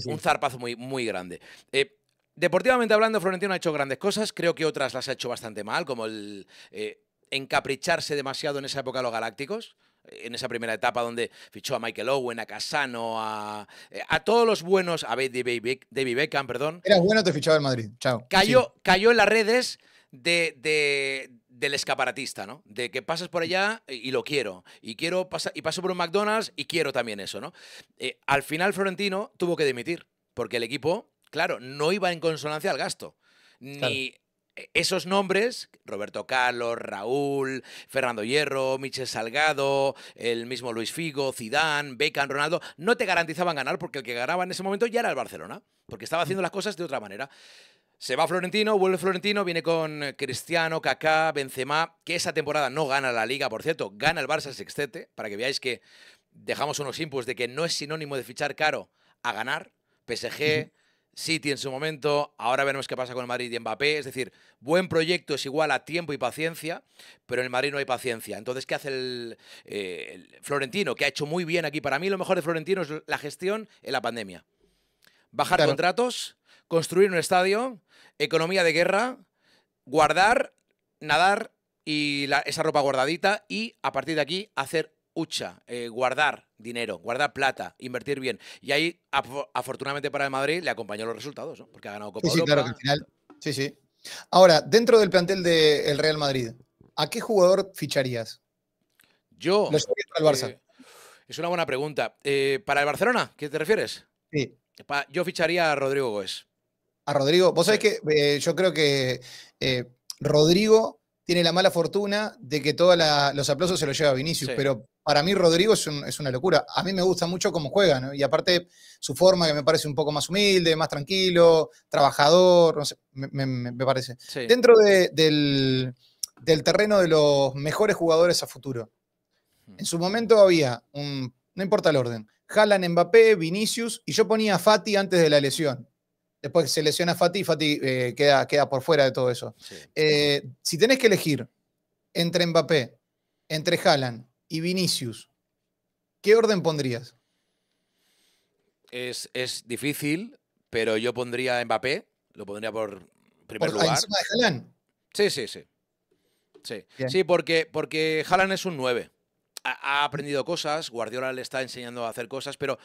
un zarpazo muy, muy grande. Eh, deportivamente hablando, Florentino ha hecho grandes cosas. Creo que otras las ha hecho bastante mal, como el eh, encapricharse demasiado en esa época de los Galácticos. En esa primera etapa donde fichó a Michael Owen, a Casano, eh, a, todos los buenos, a David Beckham, perdón. Era bueno, te fichaba el Madrid. Chao. Cayó, cayó en las redes de, del escaparatista, ¿no? De que pasas por allá y, lo quiero. Y quiero y paso por un McDonald's y quiero también eso, ¿no? Eh, al final Florentino tuvo que dimitir, porque el equipo, claro, no iba en consonancia al gasto. Ni eh, esos nombres, Roberto Carlos, Raúl, Fernando Hierro, Michel Salgado, el mismo Luis Figo, Zidane, Beckham, Ronaldo, no te garantizaban ganar porque el que ganaba en ese momento ya era el Barcelona, porque estaba haciendo mm. las cosas de otra manera. Se va Florentino, vuelve Florentino, viene con Cristiano, Kaká, Benzema, que esa temporada no gana la Liga, por cierto, gana el Barça el sextete, para que veáis que dejamos unos impulsos de que no es sinónimo de fichar caro a ganar. PSG, City en su momento, ahora veremos qué pasa con el Madrid y Mbappé. Es decir, buen proyecto es igual a tiempo y paciencia, pero en el Madrid no hay paciencia. Entonces, ¿qué hace el, eh, Florentino? Que ha hecho muy bien aquí. Para mí, lo mejor de Florentino es la gestión en la pandemia. Bajar contratos construir un estadio, economía de guerra, guardar, nadar y esa ropa guardadita y a partir de aquí hacer hucha, eh, guardar dinero, guardar plata, invertir bien. Y ahí, afortunadamente para el Madrid, le acompañó los resultados, ¿no? porque ha ganado Copa sí, Sí, claro, que al final. Sí, sí. Ahora, dentro del plantel del Real Madrid, ¿a qué jugador ficharías? Yo. Lo eh, Barça. es una buena pregunta. Eh, ¿Para el Barcelona? ¿Qué te refieres? Sí. Yo ficharía a Rodrigo Goes. A Rodrigo. Vos sabés que eh, yo creo que eh, Rodrigo tiene la mala fortuna de que todos los aplausos se los lleva Vinicius, pero para mí Rodrigo es, una locura. A mí me gusta mucho cómo juega, ¿no? Y aparte su forma que me parece un poco más humilde, más tranquilo, trabajador, no sé, me, parece. Dentro del, del, terreno de los mejores jugadores a futuro, mm. en su momento había un, no importa el orden, Haaland, Mbappé, Vinicius, y yo ponía a Fati antes de la lesión. Después se lesiona Fati, Fati eh, queda, queda por fuera de todo eso. Eh, si tenés que elegir entre Mbappé, entre Haaland y Vinicius, ¿qué orden pondrías? Es, difícil, pero yo pondría a Mbappé, lo pondría por primer lugar. ¿Encima Haaland? Sí, sí, sí. Sí, porque, porque Haaland es un 9 ha aprendido cosas, Guardiola le está enseñando a hacer cosas, pero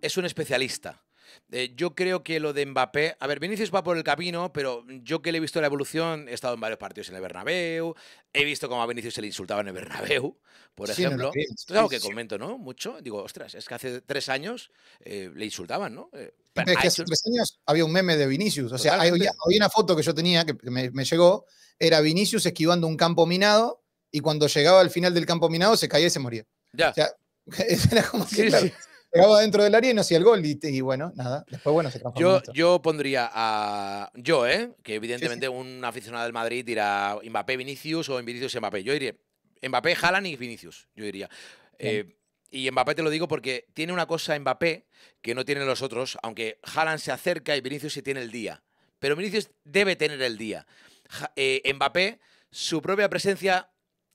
es un especialista. Eh, yo creo que lo de Mbappé, a ver, Vinicius va por el camino, pero yo que le he visto la evolución, he estado en varios partidos en el Bernabéu, he visto cómo a Vinicius se le insultaba en el Bernabéu, por ejemplo. es algo que comento, ¿no? Mucho. Digo, ostras, es que hace tres años eh, le insultaban, ¿no? Eh, es que hace tres años había un meme de Vinicius. O sea, había, una foto que yo tenía que me, llegó, era Vinicius esquivando un campo minado y cuando llegaba al final del campo minado se caía y se moría. Ya. O sea, era como que, dentro del área y no hacía el gol. Y, bueno, nada, después bueno, se Yo, yo pondría a. Yo, ¿eh? Que evidentemente un aficionado del Madrid dirá Mbappé Vinicius o Vinicius Mbappé. Yo diría Mbappé, Jalan y Vinicius, yo diría. Eh, y Mbappé te lo digo porque tiene una cosa Mbappé que no tienen los otros, aunque Jalan se acerca y Vinicius se tiene el día. Pero Vinicius debe tener el día. Eh, Mbappé, su propia presencia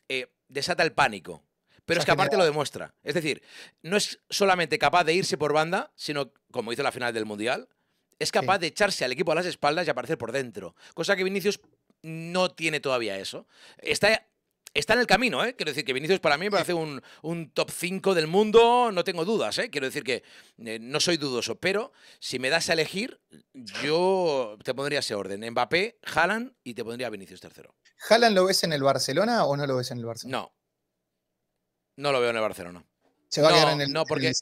eh, desata el pánico. Pero es que aparte lo demuestra. Es decir, no es solamente capaz de irse por banda, sino, como hizo la final del Mundial, es capaz de echarse al equipo a las espaldas y aparecer por dentro. Cosa que Vinicius no tiene todavía eso. Está está en el camino, ¿eh? Quiero decir que Vinicius para mí parece un, un top 5 del mundo, no tengo dudas, ¿eh? Quiero decir que eh, no soy dudoso, pero si me das a elegir, yo te pondría ese orden. Mbappé, Haaland y te pondría Vinicius tercero. ¿Haaland lo ves en el Barcelona o no lo ves en el Barcelona? No, no lo veo en el Barcelona. ¿Se va a quedar en el, no, porque, eh,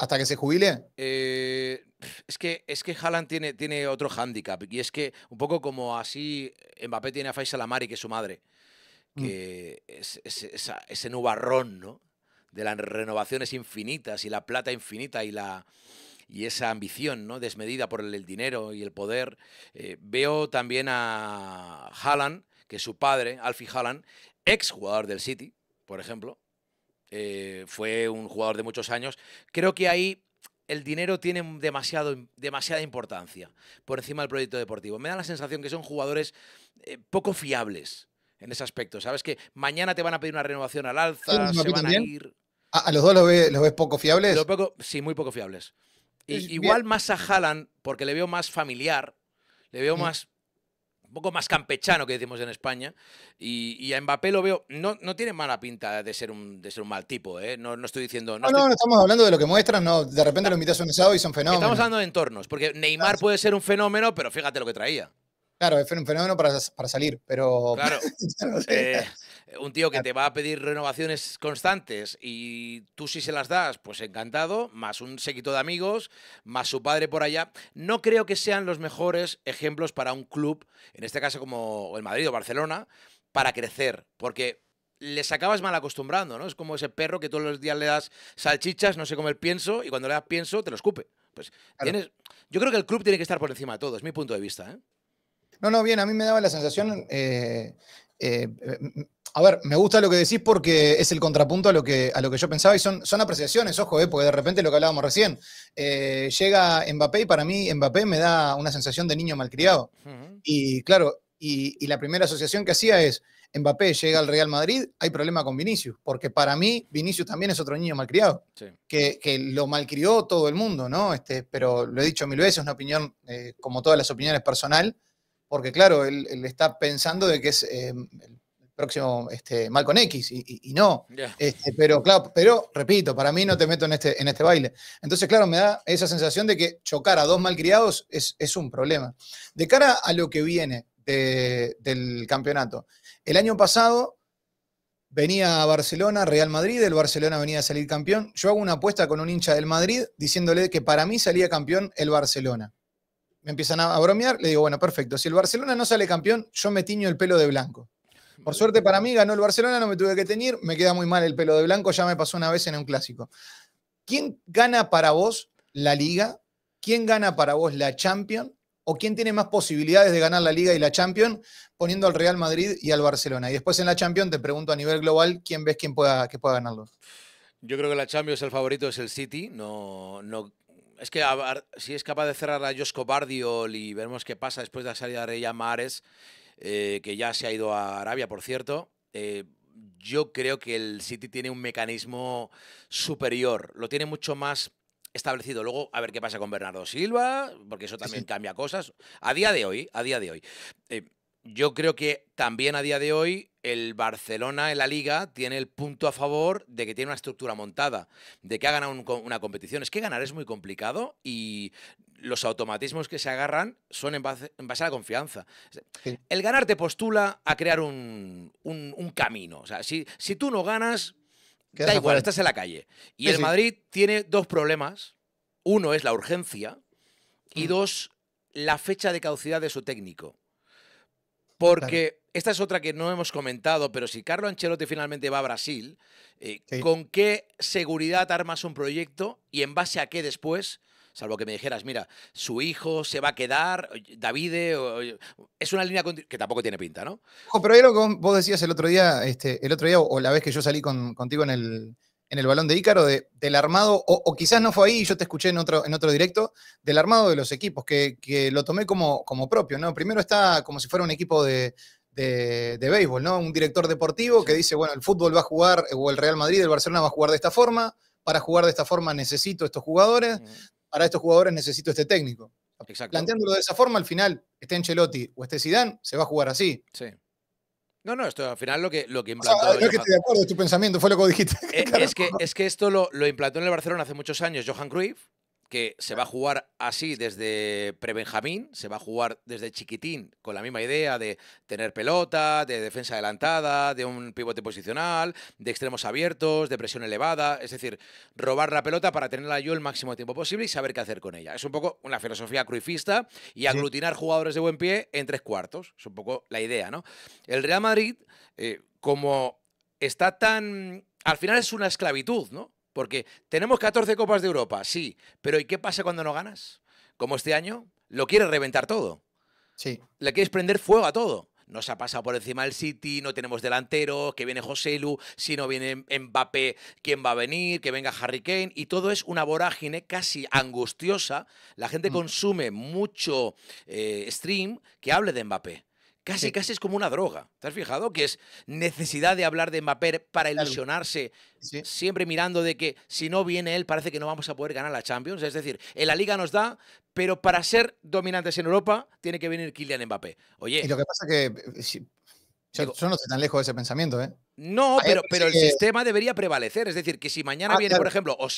hasta que se jubile? Eh, es que, es que Haaland tiene, tiene otro hándicap. Y es que, un poco como así, Mbappé tiene a Faisal Amari, que es su madre, mm. que es, ese nubarrón, ¿no? De las renovaciones infinitas y la plata infinita y la y esa ambición ¿no? desmedida por el, dinero y el poder. Eh, veo también a Haaland, que es su padre, Alfie Haaland, ex jugador del City, por ejemplo, eh, fue un jugador de muchos años. Creo que ahí el dinero tiene demasiado, demasiada importancia por encima del proyecto deportivo. Me da la sensación que son jugadores eh, poco fiables en ese aspecto. Sabes que mañana te van a pedir una renovación al alza, se van a ir. ¿A, los dos los, ves poco fiables? sí, muy poco fiables. igual más a Haaland, porque le veo más familiar, le veo mm. más un poco más campechano que decimos en España. Y, y a Mbappé lo veo, no, no tiene mala pinta de ser un, de ser un mal tipo, ¿eh? no, estoy diciendo... No, no, no, estamos hablando de lo que muestran, no, de repente lo ah. invitas a un y son fenómenos. Estamos hablando de entornos, porque Neymar puede ser un fenómeno, pero fíjate lo que traía. Claro, es un fenómeno para, salir, pero... Claro. Eh, un tío que te va a pedir renovaciones constantes y tú si se las das, pues encantado, más un séquito de amigos, más su padre por allá. No creo que sean los mejores ejemplos para un club, en este caso como el Madrid o Barcelona, para crecer, porque les acabas mal acostumbrando, ¿no? Es como ese perro que todos los días le das salchichas, no sé cómo el pienso y cuando le das pienso te lo escupe. Pues tienes, yo creo que el club tiene que estar por encima de todo, es mi punto de vista, ¿eh? No, no, bien, a mí me daba la sensación, eh, eh, a ver, me gusta lo que decís porque es el contrapunto a lo que, a lo que yo pensaba y son, son apreciaciones, ojo, eh, porque de repente lo que hablábamos recién, eh, llega Mbappé y para mí Mbappé me da una sensación de niño malcriado. Y claro, y, la primera asociación que hacía es, Mbappé llega al Real Madrid, hay problema con Vinicius, porque para mí Vinicius también es otro niño malcriado, que, lo malcrió todo el mundo, ¿no? Este, pero lo he dicho mil veces, es una opinión, eh, como todas las opiniones, personal, porque claro, él, está pensando de que es próximo este, con X, y, no. Este, pero, claro, pero repito, para mí no te meto en este, en este baile. Entonces, claro, me da esa sensación de que chocar a dos malcriados es, es un problema. De cara a lo que viene del campeonato, el año pasado venía a Barcelona, Real Madrid, el Barcelona venía a salir campeón. Yo hago una apuesta con un hincha del Madrid diciéndole que para mí salía campeón el Barcelona. Me empiezan a bromear, le digo, bueno, perfecto, si el Barcelona no sale campeón, yo me tiño el pelo de blanco. Por suerte para mí ganó el Barcelona, no me tuve que teñir, me queda muy mal el pelo de blanco, ya me pasó una vez en un clásico. ¿Quién gana para vos la liga? ¿Quién gana para vos la Champions? ¿O quién tiene más posibilidades de ganar la liga y la Champions poniendo al Real Madrid y al Barcelona? Y después en la Champions te pregunto a nivel global, ¿quién ves quién pueda, que pueda ganarlo? Yo creo que la Champions el favorito es el City, no, no es que si es capaz de cerrar a Josco Bardiol y veremos qué pasa después de la salida de Rey Mares eh, que ya se ha ido a Arabia, por cierto. Eh, yo creo que el City tiene un mecanismo superior, lo tiene mucho más establecido. Luego, a ver qué pasa con Bernardo Silva, porque eso también cambia cosas. A día de hoy, a día de hoy. Eh, yo creo que también a día de hoy el Barcelona en la liga tiene el punto a favor de que tiene una estructura montada, de que ha ganado una competición. Es que ganar es muy complicado y los automatismos que se agarran son en base, a la confianza. El ganar te postula a crear un, camino. O sea, si, tú no ganas, da igual, estás en la calle. Y el Madrid tiene dos problemas. Uno es la urgencia y mm. dos, la fecha de caducidad de su técnico. Porque esta es otra que no hemos comentado, pero si Carlo Ancelotti finalmente va a Brasil, eh, ¿con qué seguridad armas un proyecto y en base a qué después? Salvo que me dijeras, mira, su hijo se va a quedar, Davide, es una línea que tampoco tiene pinta, ¿no? pero era lo que vos decías el otro día, este, el otro día o la vez que yo salí contigo en el, en el balón de Ícaro del armado, o, quizás no fue ahí, yo te escuché en otro, en otro directo, del armado de los equipos, que, lo tomé como, como propio, ¿no? Primero está como si fuera un equipo de, béisbol, ¿no? Un director deportivo que dice, bueno, el fútbol va a jugar, eh, o el Real Madrid, el Barcelona va a jugar de esta forma, para jugar de esta forma necesito estos jugadores, para estos jugadores necesito este técnico. Planteándolo de esa forma, al final, esté Ancelotti o esté Zidane, se va a jugar así. Sí. No, no, esto al final lo que, lo que implantó. no que estoy de acuerdo, tu pensamiento, fue lo que dijiste. Eh, es, que, esto lo, lo implantó en el Barcelona hace muchos años Johan Cruyff que se va a jugar así desde prebenjamín, se va a jugar desde chiquitín con la misma idea de tener pelota, de defensa adelantada, de un pivote posicional, de extremos abiertos, de presión elevada, es decir, robar la pelota para tenerla yo el máximo tiempo posible y saber qué hacer con ella. Es un poco una filosofía cruifista y aglutinar jugadores de buen pie en tres cuartos, es un poco la idea, ¿no? El Real Madrid, eh, como está tan... Al final es una esclavitud, ¿no? Porque tenemos 14 Copas de Europa, sí, pero ¿y qué pasa cuando no ganas? Como este año, lo quieres reventar todo. Sí. Le quieres prender fuego a todo. Nos ha pasado por encima el City, no tenemos delantero, que viene José Lu, si no viene Mbappé, ¿quién va a venir? Que venga Harry Kane. Y todo es una vorágine casi angustiosa. La gente mm. consume mucho eh, stream que hable de Mbappé Casi, casi es como una droga. ¿Te has fijado? Que es necesidad de hablar de Mbappé para ilusionarse, siempre mirando de que si no viene él parece que no vamos a poder ganar la Champions. Es decir, en la Liga nos da, pero para ser dominantes en Europa tiene que venir Kylian Mbappé. Oye. Y lo que pasa es que eh, yo, no tan lejos de ese pensamiento, ¿eh? No, pero, pero el sistema debería prevalecer. Es decir, que si mañana ah, viene, por ejemplo, o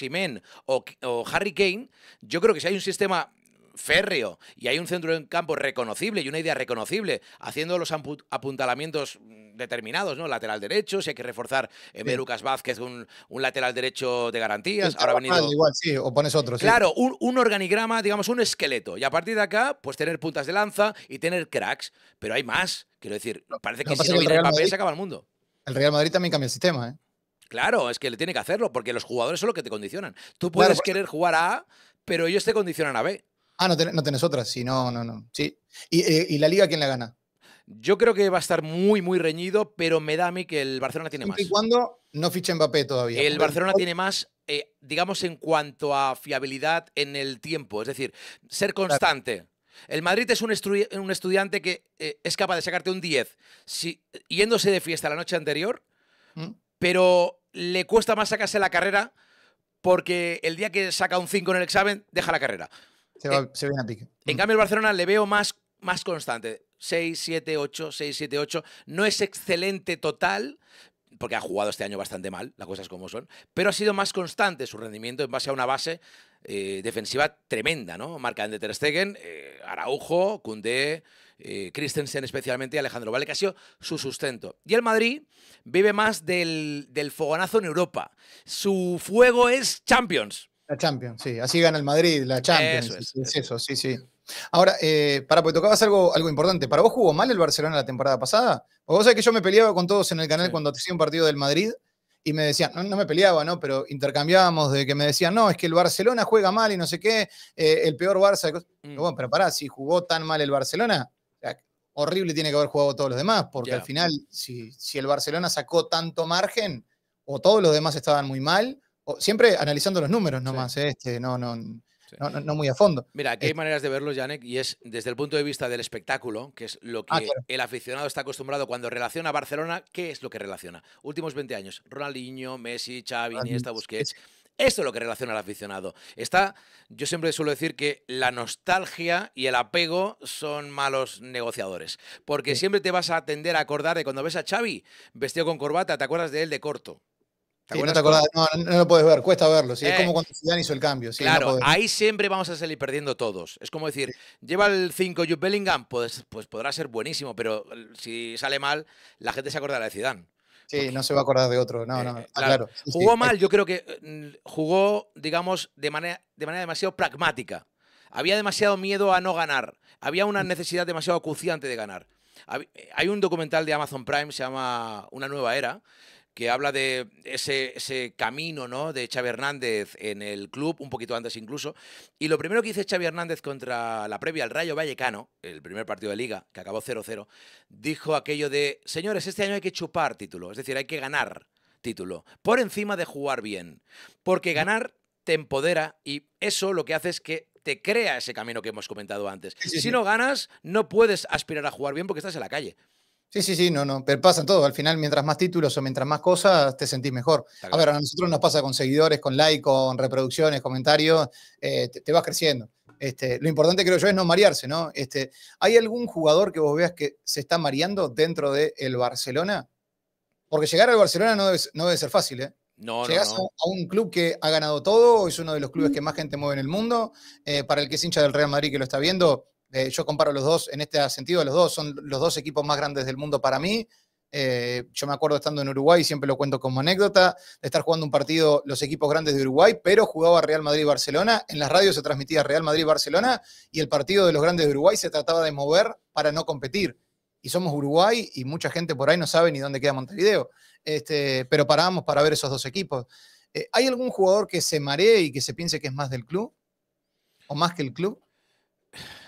o, o Harry Kane, yo creo que si hay un sistema férreo y hay un centro en campo reconocible y una idea reconocible, haciendo los apuntalamientos mm, determinados, ¿no? Lateral derecho, si hay que reforzar en Lucas Vázquez un, lateral derecho de garantías. Ahora ha venido... Igual, sí, o pones otro. Claro, un, organigrama, digamos, un esqueleto. Y a partir de acá, pues tener puntas de lanza y tener cracks. Pero hay más. Quiero decir, parece que si se viene el, papel se acaba el mundo. El Real Madrid también cambia el sistema, ¿eh? Claro, es que le tiene que hacerlo, porque los jugadores son los que te condicionan. Tú puedes pues querer jugar a A, pero ellos te condicionan a B. Ah, no, tenés, otra, sí, no, no, no. Sí. Eh, ¿Y, la liga quién la gana? Yo creo que va a estar muy, muy reñido, pero me da a mí que el Barcelona tiene más. ¿Y cuándo? no ficha Mbappé todavía? El Barcelona tiene más, eh, digamos, en cuanto a fiabilidad en el tiempo, es decir, ser constante. El Madrid es un, estudiante que eh, es capaz de sacarte un 10 yéndose de fiesta la noche anterior, mm. pero le cuesta más sacarse la carrera porque el día que saca un 5 en el examen, deja la carrera. Se, eh, a En mm. cambio, el Barcelona le veo más, más constante. 6, 7, 8, 6, 7, 8. No es excelente total, porque ha jugado este año bastante mal, las cosas como son, pero ha sido más constante su rendimiento en base a una base eh, defensiva tremenda, ¿no? Marca de Ter Stegen, eh, Araujo, Cundé, Christensen especialmente y Alejandro Vale, que ha sido su sustento. Y el Madrid vive más del, del fogonazo en Europa. Su fuego es Champions. La Champions, sí. Así gana el Madrid, la Champions. Eso es, eso, sí, sí. Ahora, eh, para, pues tocabas algo, algo importante. ¿Para vos jugó mal el Barcelona la temporada pasada? ¿O vos sabés que yo me peleaba con todos en el canal cuando hacía un partido del Madrid y me decían, no, no, me peleaba, ¿no? Pero intercambiábamos de que me decían, no, es que el Barcelona juega mal y no sé qué, eh, el peor Barça. Mm. Bueno, pero pará, si jugó tan mal el Barcelona, horrible tiene que haber jugado todos los demás, porque al final, si, si el Barcelona sacó tanto margen, o todos los demás estaban muy mal, siempre analizando los números nomás, ¿eh? este, no, no, no, muy a fondo. Mira, aquí hay este maneras de verlo, Janek, y es desde el punto de vista del espectáculo, que es lo ah, que el aficionado está acostumbrado cuando relaciona a Barcelona, ¿qué es lo que relaciona? Últimos 20 años, Ronaldinho, Messi, Xavi, Iniesta, Busquets. Esto es lo que relaciona al aficionado. Está, yo siempre suelo decir que la nostalgia y el apego son malos negociadores, porque siempre te vas a tender a acordar de cuando ves a Xavi vestido con corbata, te acuerdas de él de corto no, lo puedes ver, cuesta verlo. es eh. como cuando Zidane hizo el cambio. Claro, ahí siempre vamos a salir perdiendo todos. Es como decir, lleva el 5 Jude Bellingham, pues, pues, podrá ser buenísimo, pero eh, si sale mal, la gente se acordará de Zidane. Sí, no se va a acordar de otro, no, eh, no, jugó mal, yo creo que mm, jugó, digamos, de manera, de manera demasiado pragmática. Había demasiado miedo a no ganar. Había una mm. necesidad demasiado acuciante de ganar. Hay un documental de Amazon Prime, se llama Una nueva era, que habla de ese, camino ¿no? de Xavi Hernández en el club, un poquito antes incluso. Y lo primero que dice Xavi Hernández contra la previa al Rayo Vallecano, el primer partido de liga, que acabó 0-0, dijo aquello de, señores, este año hay que chupar título, es decir, hay que ganar título, por encima de jugar bien, porque ganar te empodera y eso lo que hace es que te crea ese camino que hemos comentado antes. si no ganas, no puedes aspirar a jugar bien porque estás en la calle. Sí, sí, sí, no, no, pero pasa todo. Al final, mientras más títulos o mientras más cosas, te sentís mejor. A ver, a nosotros nos pasa con seguidores, con like, con reproducciones, comentarios, eh, te, vas creciendo. Este, lo importante creo yo es no marearse, ¿no? Este, ¿Hay algún jugador que vos veas que se está mareando dentro del Barcelona? Porque llegar al Barcelona no debe, no debe ser fácil, ¿eh? No, Llegás a un club que ha ganado todo, es uno de los clubes que más gente mueve en el mundo. Eh, para el que es hincha del Real Madrid que lo está viendo, yo comparo los dos, en este sentido, los dos son los dos equipos más grandes del mundo para mí. Eh, yo me acuerdo estando en Uruguay, siempre lo cuento como anécdota, de estar jugando un partido los equipos grandes de Uruguay, pero jugaba Real Madrid-Barcelona, y en las radios se transmitía Real Madrid-Barcelona y el partido de los grandes de Uruguay se trataba de mover para no competir. Y somos Uruguay y mucha gente por ahí no sabe ni dónde queda Montevideo. Este, pero parábamos para ver esos dos equipos. Eh, ¿Hay algún jugador que se maree y que se piense que es más del club? ¿O más que el club?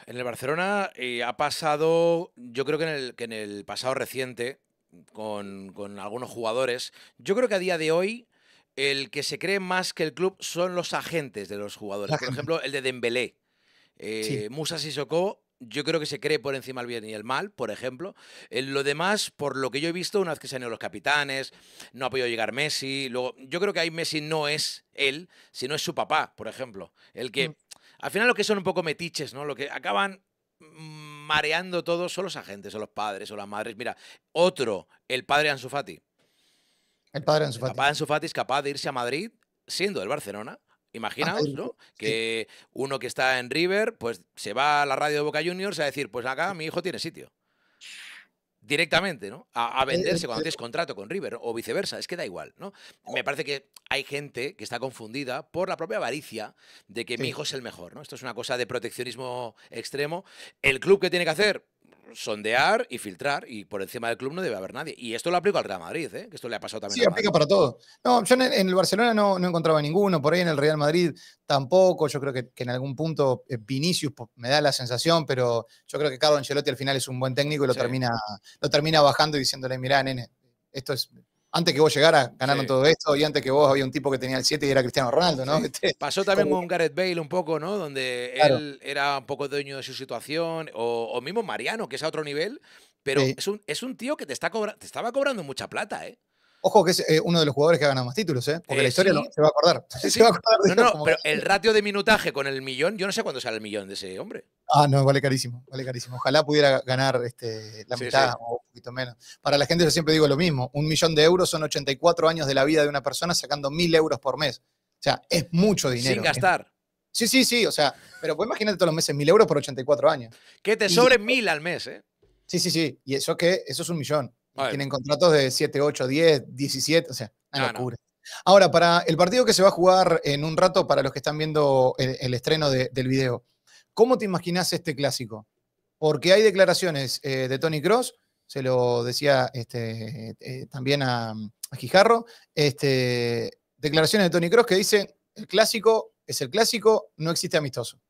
En el Barcelona eh, ha pasado, yo creo que en el, pasado reciente, con, algunos jugadores, yo creo que a día de hoy el que se cree más que el club son los agentes de los jugadores. Por ejemplo, el de Dembélé. Eh, sí. Musa Sissoko yo creo que se cree por encima el bien y el mal, por ejemplo. En lo demás, por lo que yo he visto, una vez que se han ido los capitanes, no ha podido llegar Messi. Luego, yo creo que ahí Messi no es él, sino es su papá, por ejemplo. El que mm. Al final lo que son un poco metiches, ¿no? Lo que acaban mm, mareando todos son los agentes, son los padres, o las madres. Mira, otro, el padre Ansufati. El padre Ansufati. El padre Ansufati es capaz de irse a Madrid siendo del Barcelona. Imaginaos, ¿no? Que uno que está en River, pues se va a la radio de Boca Juniors a decir, pues acá mi hijo tiene sitio directamente, ¿no? A, eh, venderse cuando tienes eh, contrato con River o viceversa, es que da igual, ¿no? Me parece que hay gente que está confundida por la propia avaricia de que mi hijo es el mejor, ¿no? Esto es una cosa de proteccionismo extremo. El club que tiene que hacer sondear y filtrar, y por encima del club no debe haber nadie. Y esto lo aplico al Real Madrid, ¿eh? que esto le ha pasado también. Sí, aplica para todo. No, yo en, el Barcelona no, no, encontraba ninguno, por ahí en el Real Madrid tampoco. Yo creo que, en algún punto eh, Vinicius me da la sensación, pero yo creo que Carlo Ancelotti al final es un buen técnico y lo, termina, lo termina bajando y diciéndole, mirá, nene, esto es antes que vos llegara, ganaron todo esto, y antes que vos había un tipo que tenía el 7 y era Cristiano Ronaldo, ¿no? Este, Pasó también con Gareth Bale un poco, ¿no? Donde él era un poco dueño de su situación, o, mismo Mariano, que es a otro nivel, pero es, un, es un tío que te, está te estaba cobrando mucha plata, ¿eh? Ojo que es eh, uno de los jugadores que ha ganado más títulos, ¿eh? Porque la eh, historia se va a acordar. no, no, pero el ratio de minutaje con el millón, yo no sé cuándo será el millón de ese hombre. Ah, no, vale carísimo, vale carísimo. Ojalá pudiera ganar este, la mitad o un poquito menos. Para la gente yo siempre digo lo mismo, un millón de euros son 84 años de la vida de una persona sacando mil euros por mes. O sea, es mucho dinero. Sin gastar. Sí, sí, sí, o sea, pero pues, imagínate todos los meses mil euros por 84 años. Que te sobren mil al mes, ¿eh? Sí, sí, sí, y eso que, eso es un millón. Tienen contratos de 7, 8, 10, 17, o sea, una locura. Ahora, para el partido que se va a jugar en un rato, para los que están viendo el, estreno del video, ¿Cómo te imaginas este clásico? Porque hay declaraciones eh, de Tony Cross, se lo decía este, eh, también a, Gijarro, este, declaraciones de Tony Cross que dicen, el clásico es el clásico, no existe amistoso.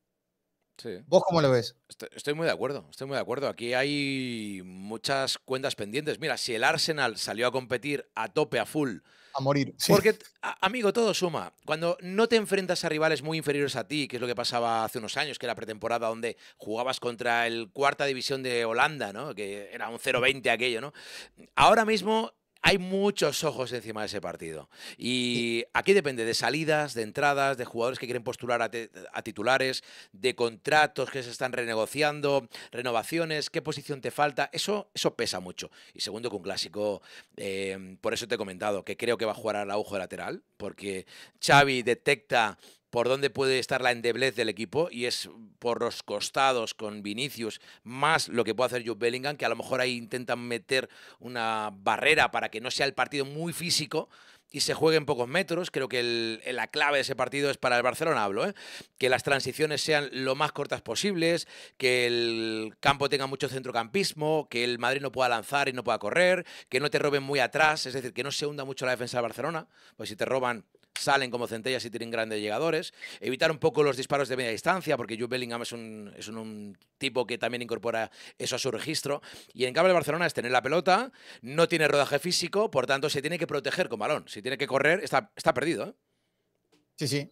¿Vos cómo lo ves? estoy, muy de acuerdo, estoy muy de acuerdo. Aquí hay muchas cuentas pendientes. Mira, si el Arsenal salió a competir a tope, a full, morir. Porque, amigo, todo suma. Cuando no te enfrentas a rivales muy inferiores a ti, que es lo que pasaba hace unos años, que era pretemporada donde jugabas contra el cuarta división de Holanda, ¿no? Que era un 0-20 aquello, ¿no? Ahora mismo hay muchos ojos encima de ese partido. Y aquí depende de salidas, de entradas, de jugadores que quieren postular a, titulares, de contratos que se están renegociando, renovaciones, qué posición te falta. Eso, eso pesa mucho. Y segundo, con un clásico, eh, por eso te he comentado que creo que va a jugar al agujo lateral, porque Xavi detecta por dónde puede estar la endeblez del equipo y es por los costados con Vinicius más lo que puede hacer Jude Bellingham, que a lo mejor ahí intentan meter una barrera para que no sea el partido muy físico y se juegue en pocos metros. Creo que la clave de ese partido es para el Barcelona, hablo, ¿eh? que las transiciones sean lo más cortas posibles, que el campo tenga mucho centrocampismo, que el Madrid no pueda lanzar y no pueda correr, que no te roben muy atrás, es decir, que no se hunda mucho la defensa de Barcelona, pues si te roban salen como centellas y tienen grandes llegadores. Evitar un poco los disparos de media distancia, porque Jude Bellingham es un, es un, tipo que también incorpora eso a su registro. Y en cambio el Barcelona es tener la pelota, no tiene rodaje físico, por tanto se tiene que proteger con balón. Si tiene que correr, está, está perdido. ¿eh? Sí, sí.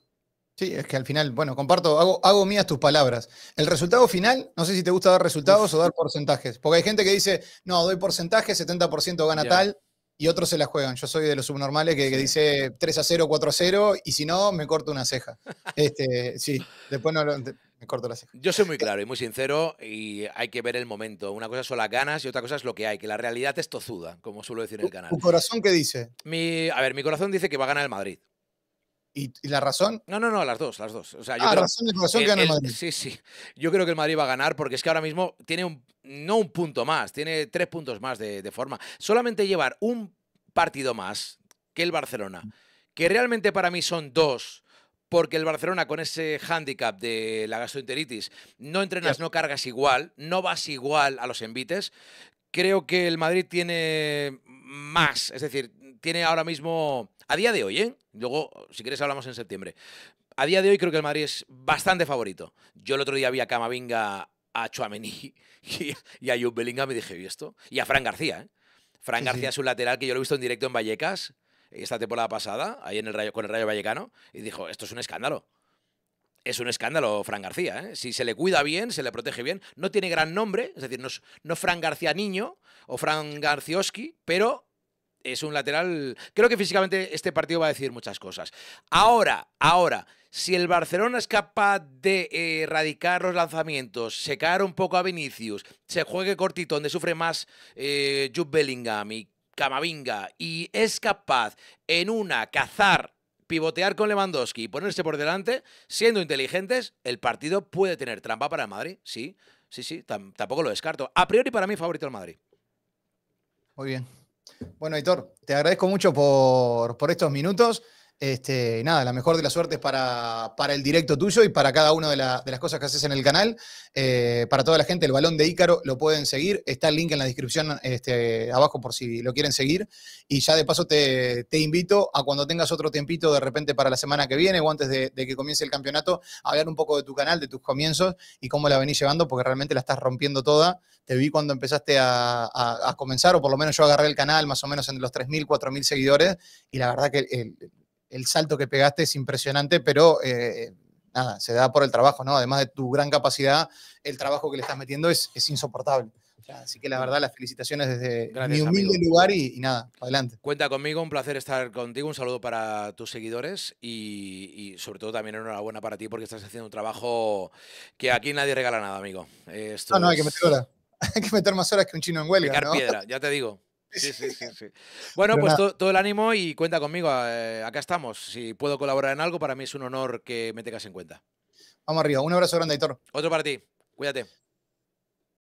Sí, es que al final, bueno, comparto, hago, hago mías tus palabras. El resultado final, no sé si te gusta dar resultados o dar porcentajes, porque hay gente que dice, no, doy porcentaje, 70% gana tal, y otros se la juegan. Yo soy de los subnormales que, dice 3 a 0, 4 a 0, y si no, me corto una ceja. Este, sí, después no me corto la ceja. Yo soy muy claro y muy sincero, y hay que ver el momento. Una cosa son las ganas y otra cosa es lo que hay, que la realidad es tozuda, como suelo decir en el canal. ¿Tu corazón qué dice? Mi, a ver, mi corazón dice que va a ganar el Madrid. ¿Y, la razón? No, no, no, las dos, las dos. ah, razón y razón gana el Madrid. Sí, sí. Yo creo que el Madrid va a ganar porque es que ahora mismo tiene un, no un punto más, tiene tres puntos más de, de forma. Solamente llevar un partido más que el Barcelona, mm. que realmente para mí son dos, porque el Barcelona con ese hándicap de la gastroenteritis, no entrenas, no cargas igual, no vas igual a los envites. Creo que el Madrid tiene más. Es decir, tiene ahora mismo, a día de hoy, ¿eh? luego si quieres hablamos en septiembre, a día de hoy creo que el Madrid es bastante favorito. Yo el otro día vi a Camavinga, a Chuamení y, a Jupp me y dije, ¿y esto? Y a Fran García. ¿eh? Fran García es un lateral que yo lo he visto en directo en Vallecas esta temporada pasada, ahí en el Rayo, con el Rayo Vallecano, y dijo, esto es un escándalo es un escándalo Fran García. ¿eh? Si se le cuida bien, se le protege bien. No tiene gran nombre, es decir, no es, Fran García Niño o Fran Garcioski, pero es un lateral. Creo que físicamente este partido va a decir muchas cosas. Ahora, ahora, si el Barcelona es capaz de erradicar los lanzamientos, secar un poco a Vinicius, se juegue cortito donde sufre más eh, Jude Bellingham y Camavinga, y es capaz en una cazar pivotear con Lewandowski y ponerse por delante, siendo inteligentes, el partido puede tener trampa para el Madrid. Sí, sí, sí, tampoco lo descarto. A priori para mí favorito el Madrid. Muy bien. Bueno, Hitor, te agradezco mucho por, por estos minutos. Este, nada, la mejor de las suertes para, para, el directo tuyo y para cada una de, las cosas que haces en el canal. Eh, para toda la gente, el balón de Ícaro lo pueden seguir. Está el link en la descripción este, abajo por si lo quieren seguir. Y ya de paso te, invito a cuando tengas otro tiempito de repente para la semana que viene o antes de, que comience el campeonato, a hablar un poco de tu canal, de tus comienzos y cómo la venís llevando, porque realmente la estás rompiendo toda. Te vi cuando empezaste a, comenzar, o por lo menos yo agarré el canal más o menos entre los 3.000, 4.000 seguidores y la verdad que el salto que pegaste es impresionante, pero eh, nada, se da por el trabajo, ¿no? Además de tu gran capacidad, el trabajo que le estás metiendo es, es insoportable. Así que la verdad, las felicitaciones desde mi humilde lugar y, nada, adelante. Cuenta conmigo, un placer estar contigo, un saludo para tus seguidores y, sobre todo también enhorabuena para ti porque estás haciendo un trabajo que aquí nadie regala nada, amigo. Esto no, no, hay que meter hay que meter más horas que un chino en huelga. ¿no? piedra, ya te digo. Sí, sí, sí, sí. Bueno, pues todo, el ánimo y cuenta conmigo. Eh, acá estamos. Si puedo colaborar en algo, para mí es un honor que me tengas en cuenta. Vamos arriba. Un abrazo grande, Aitor. Otro para ti. Cuídate.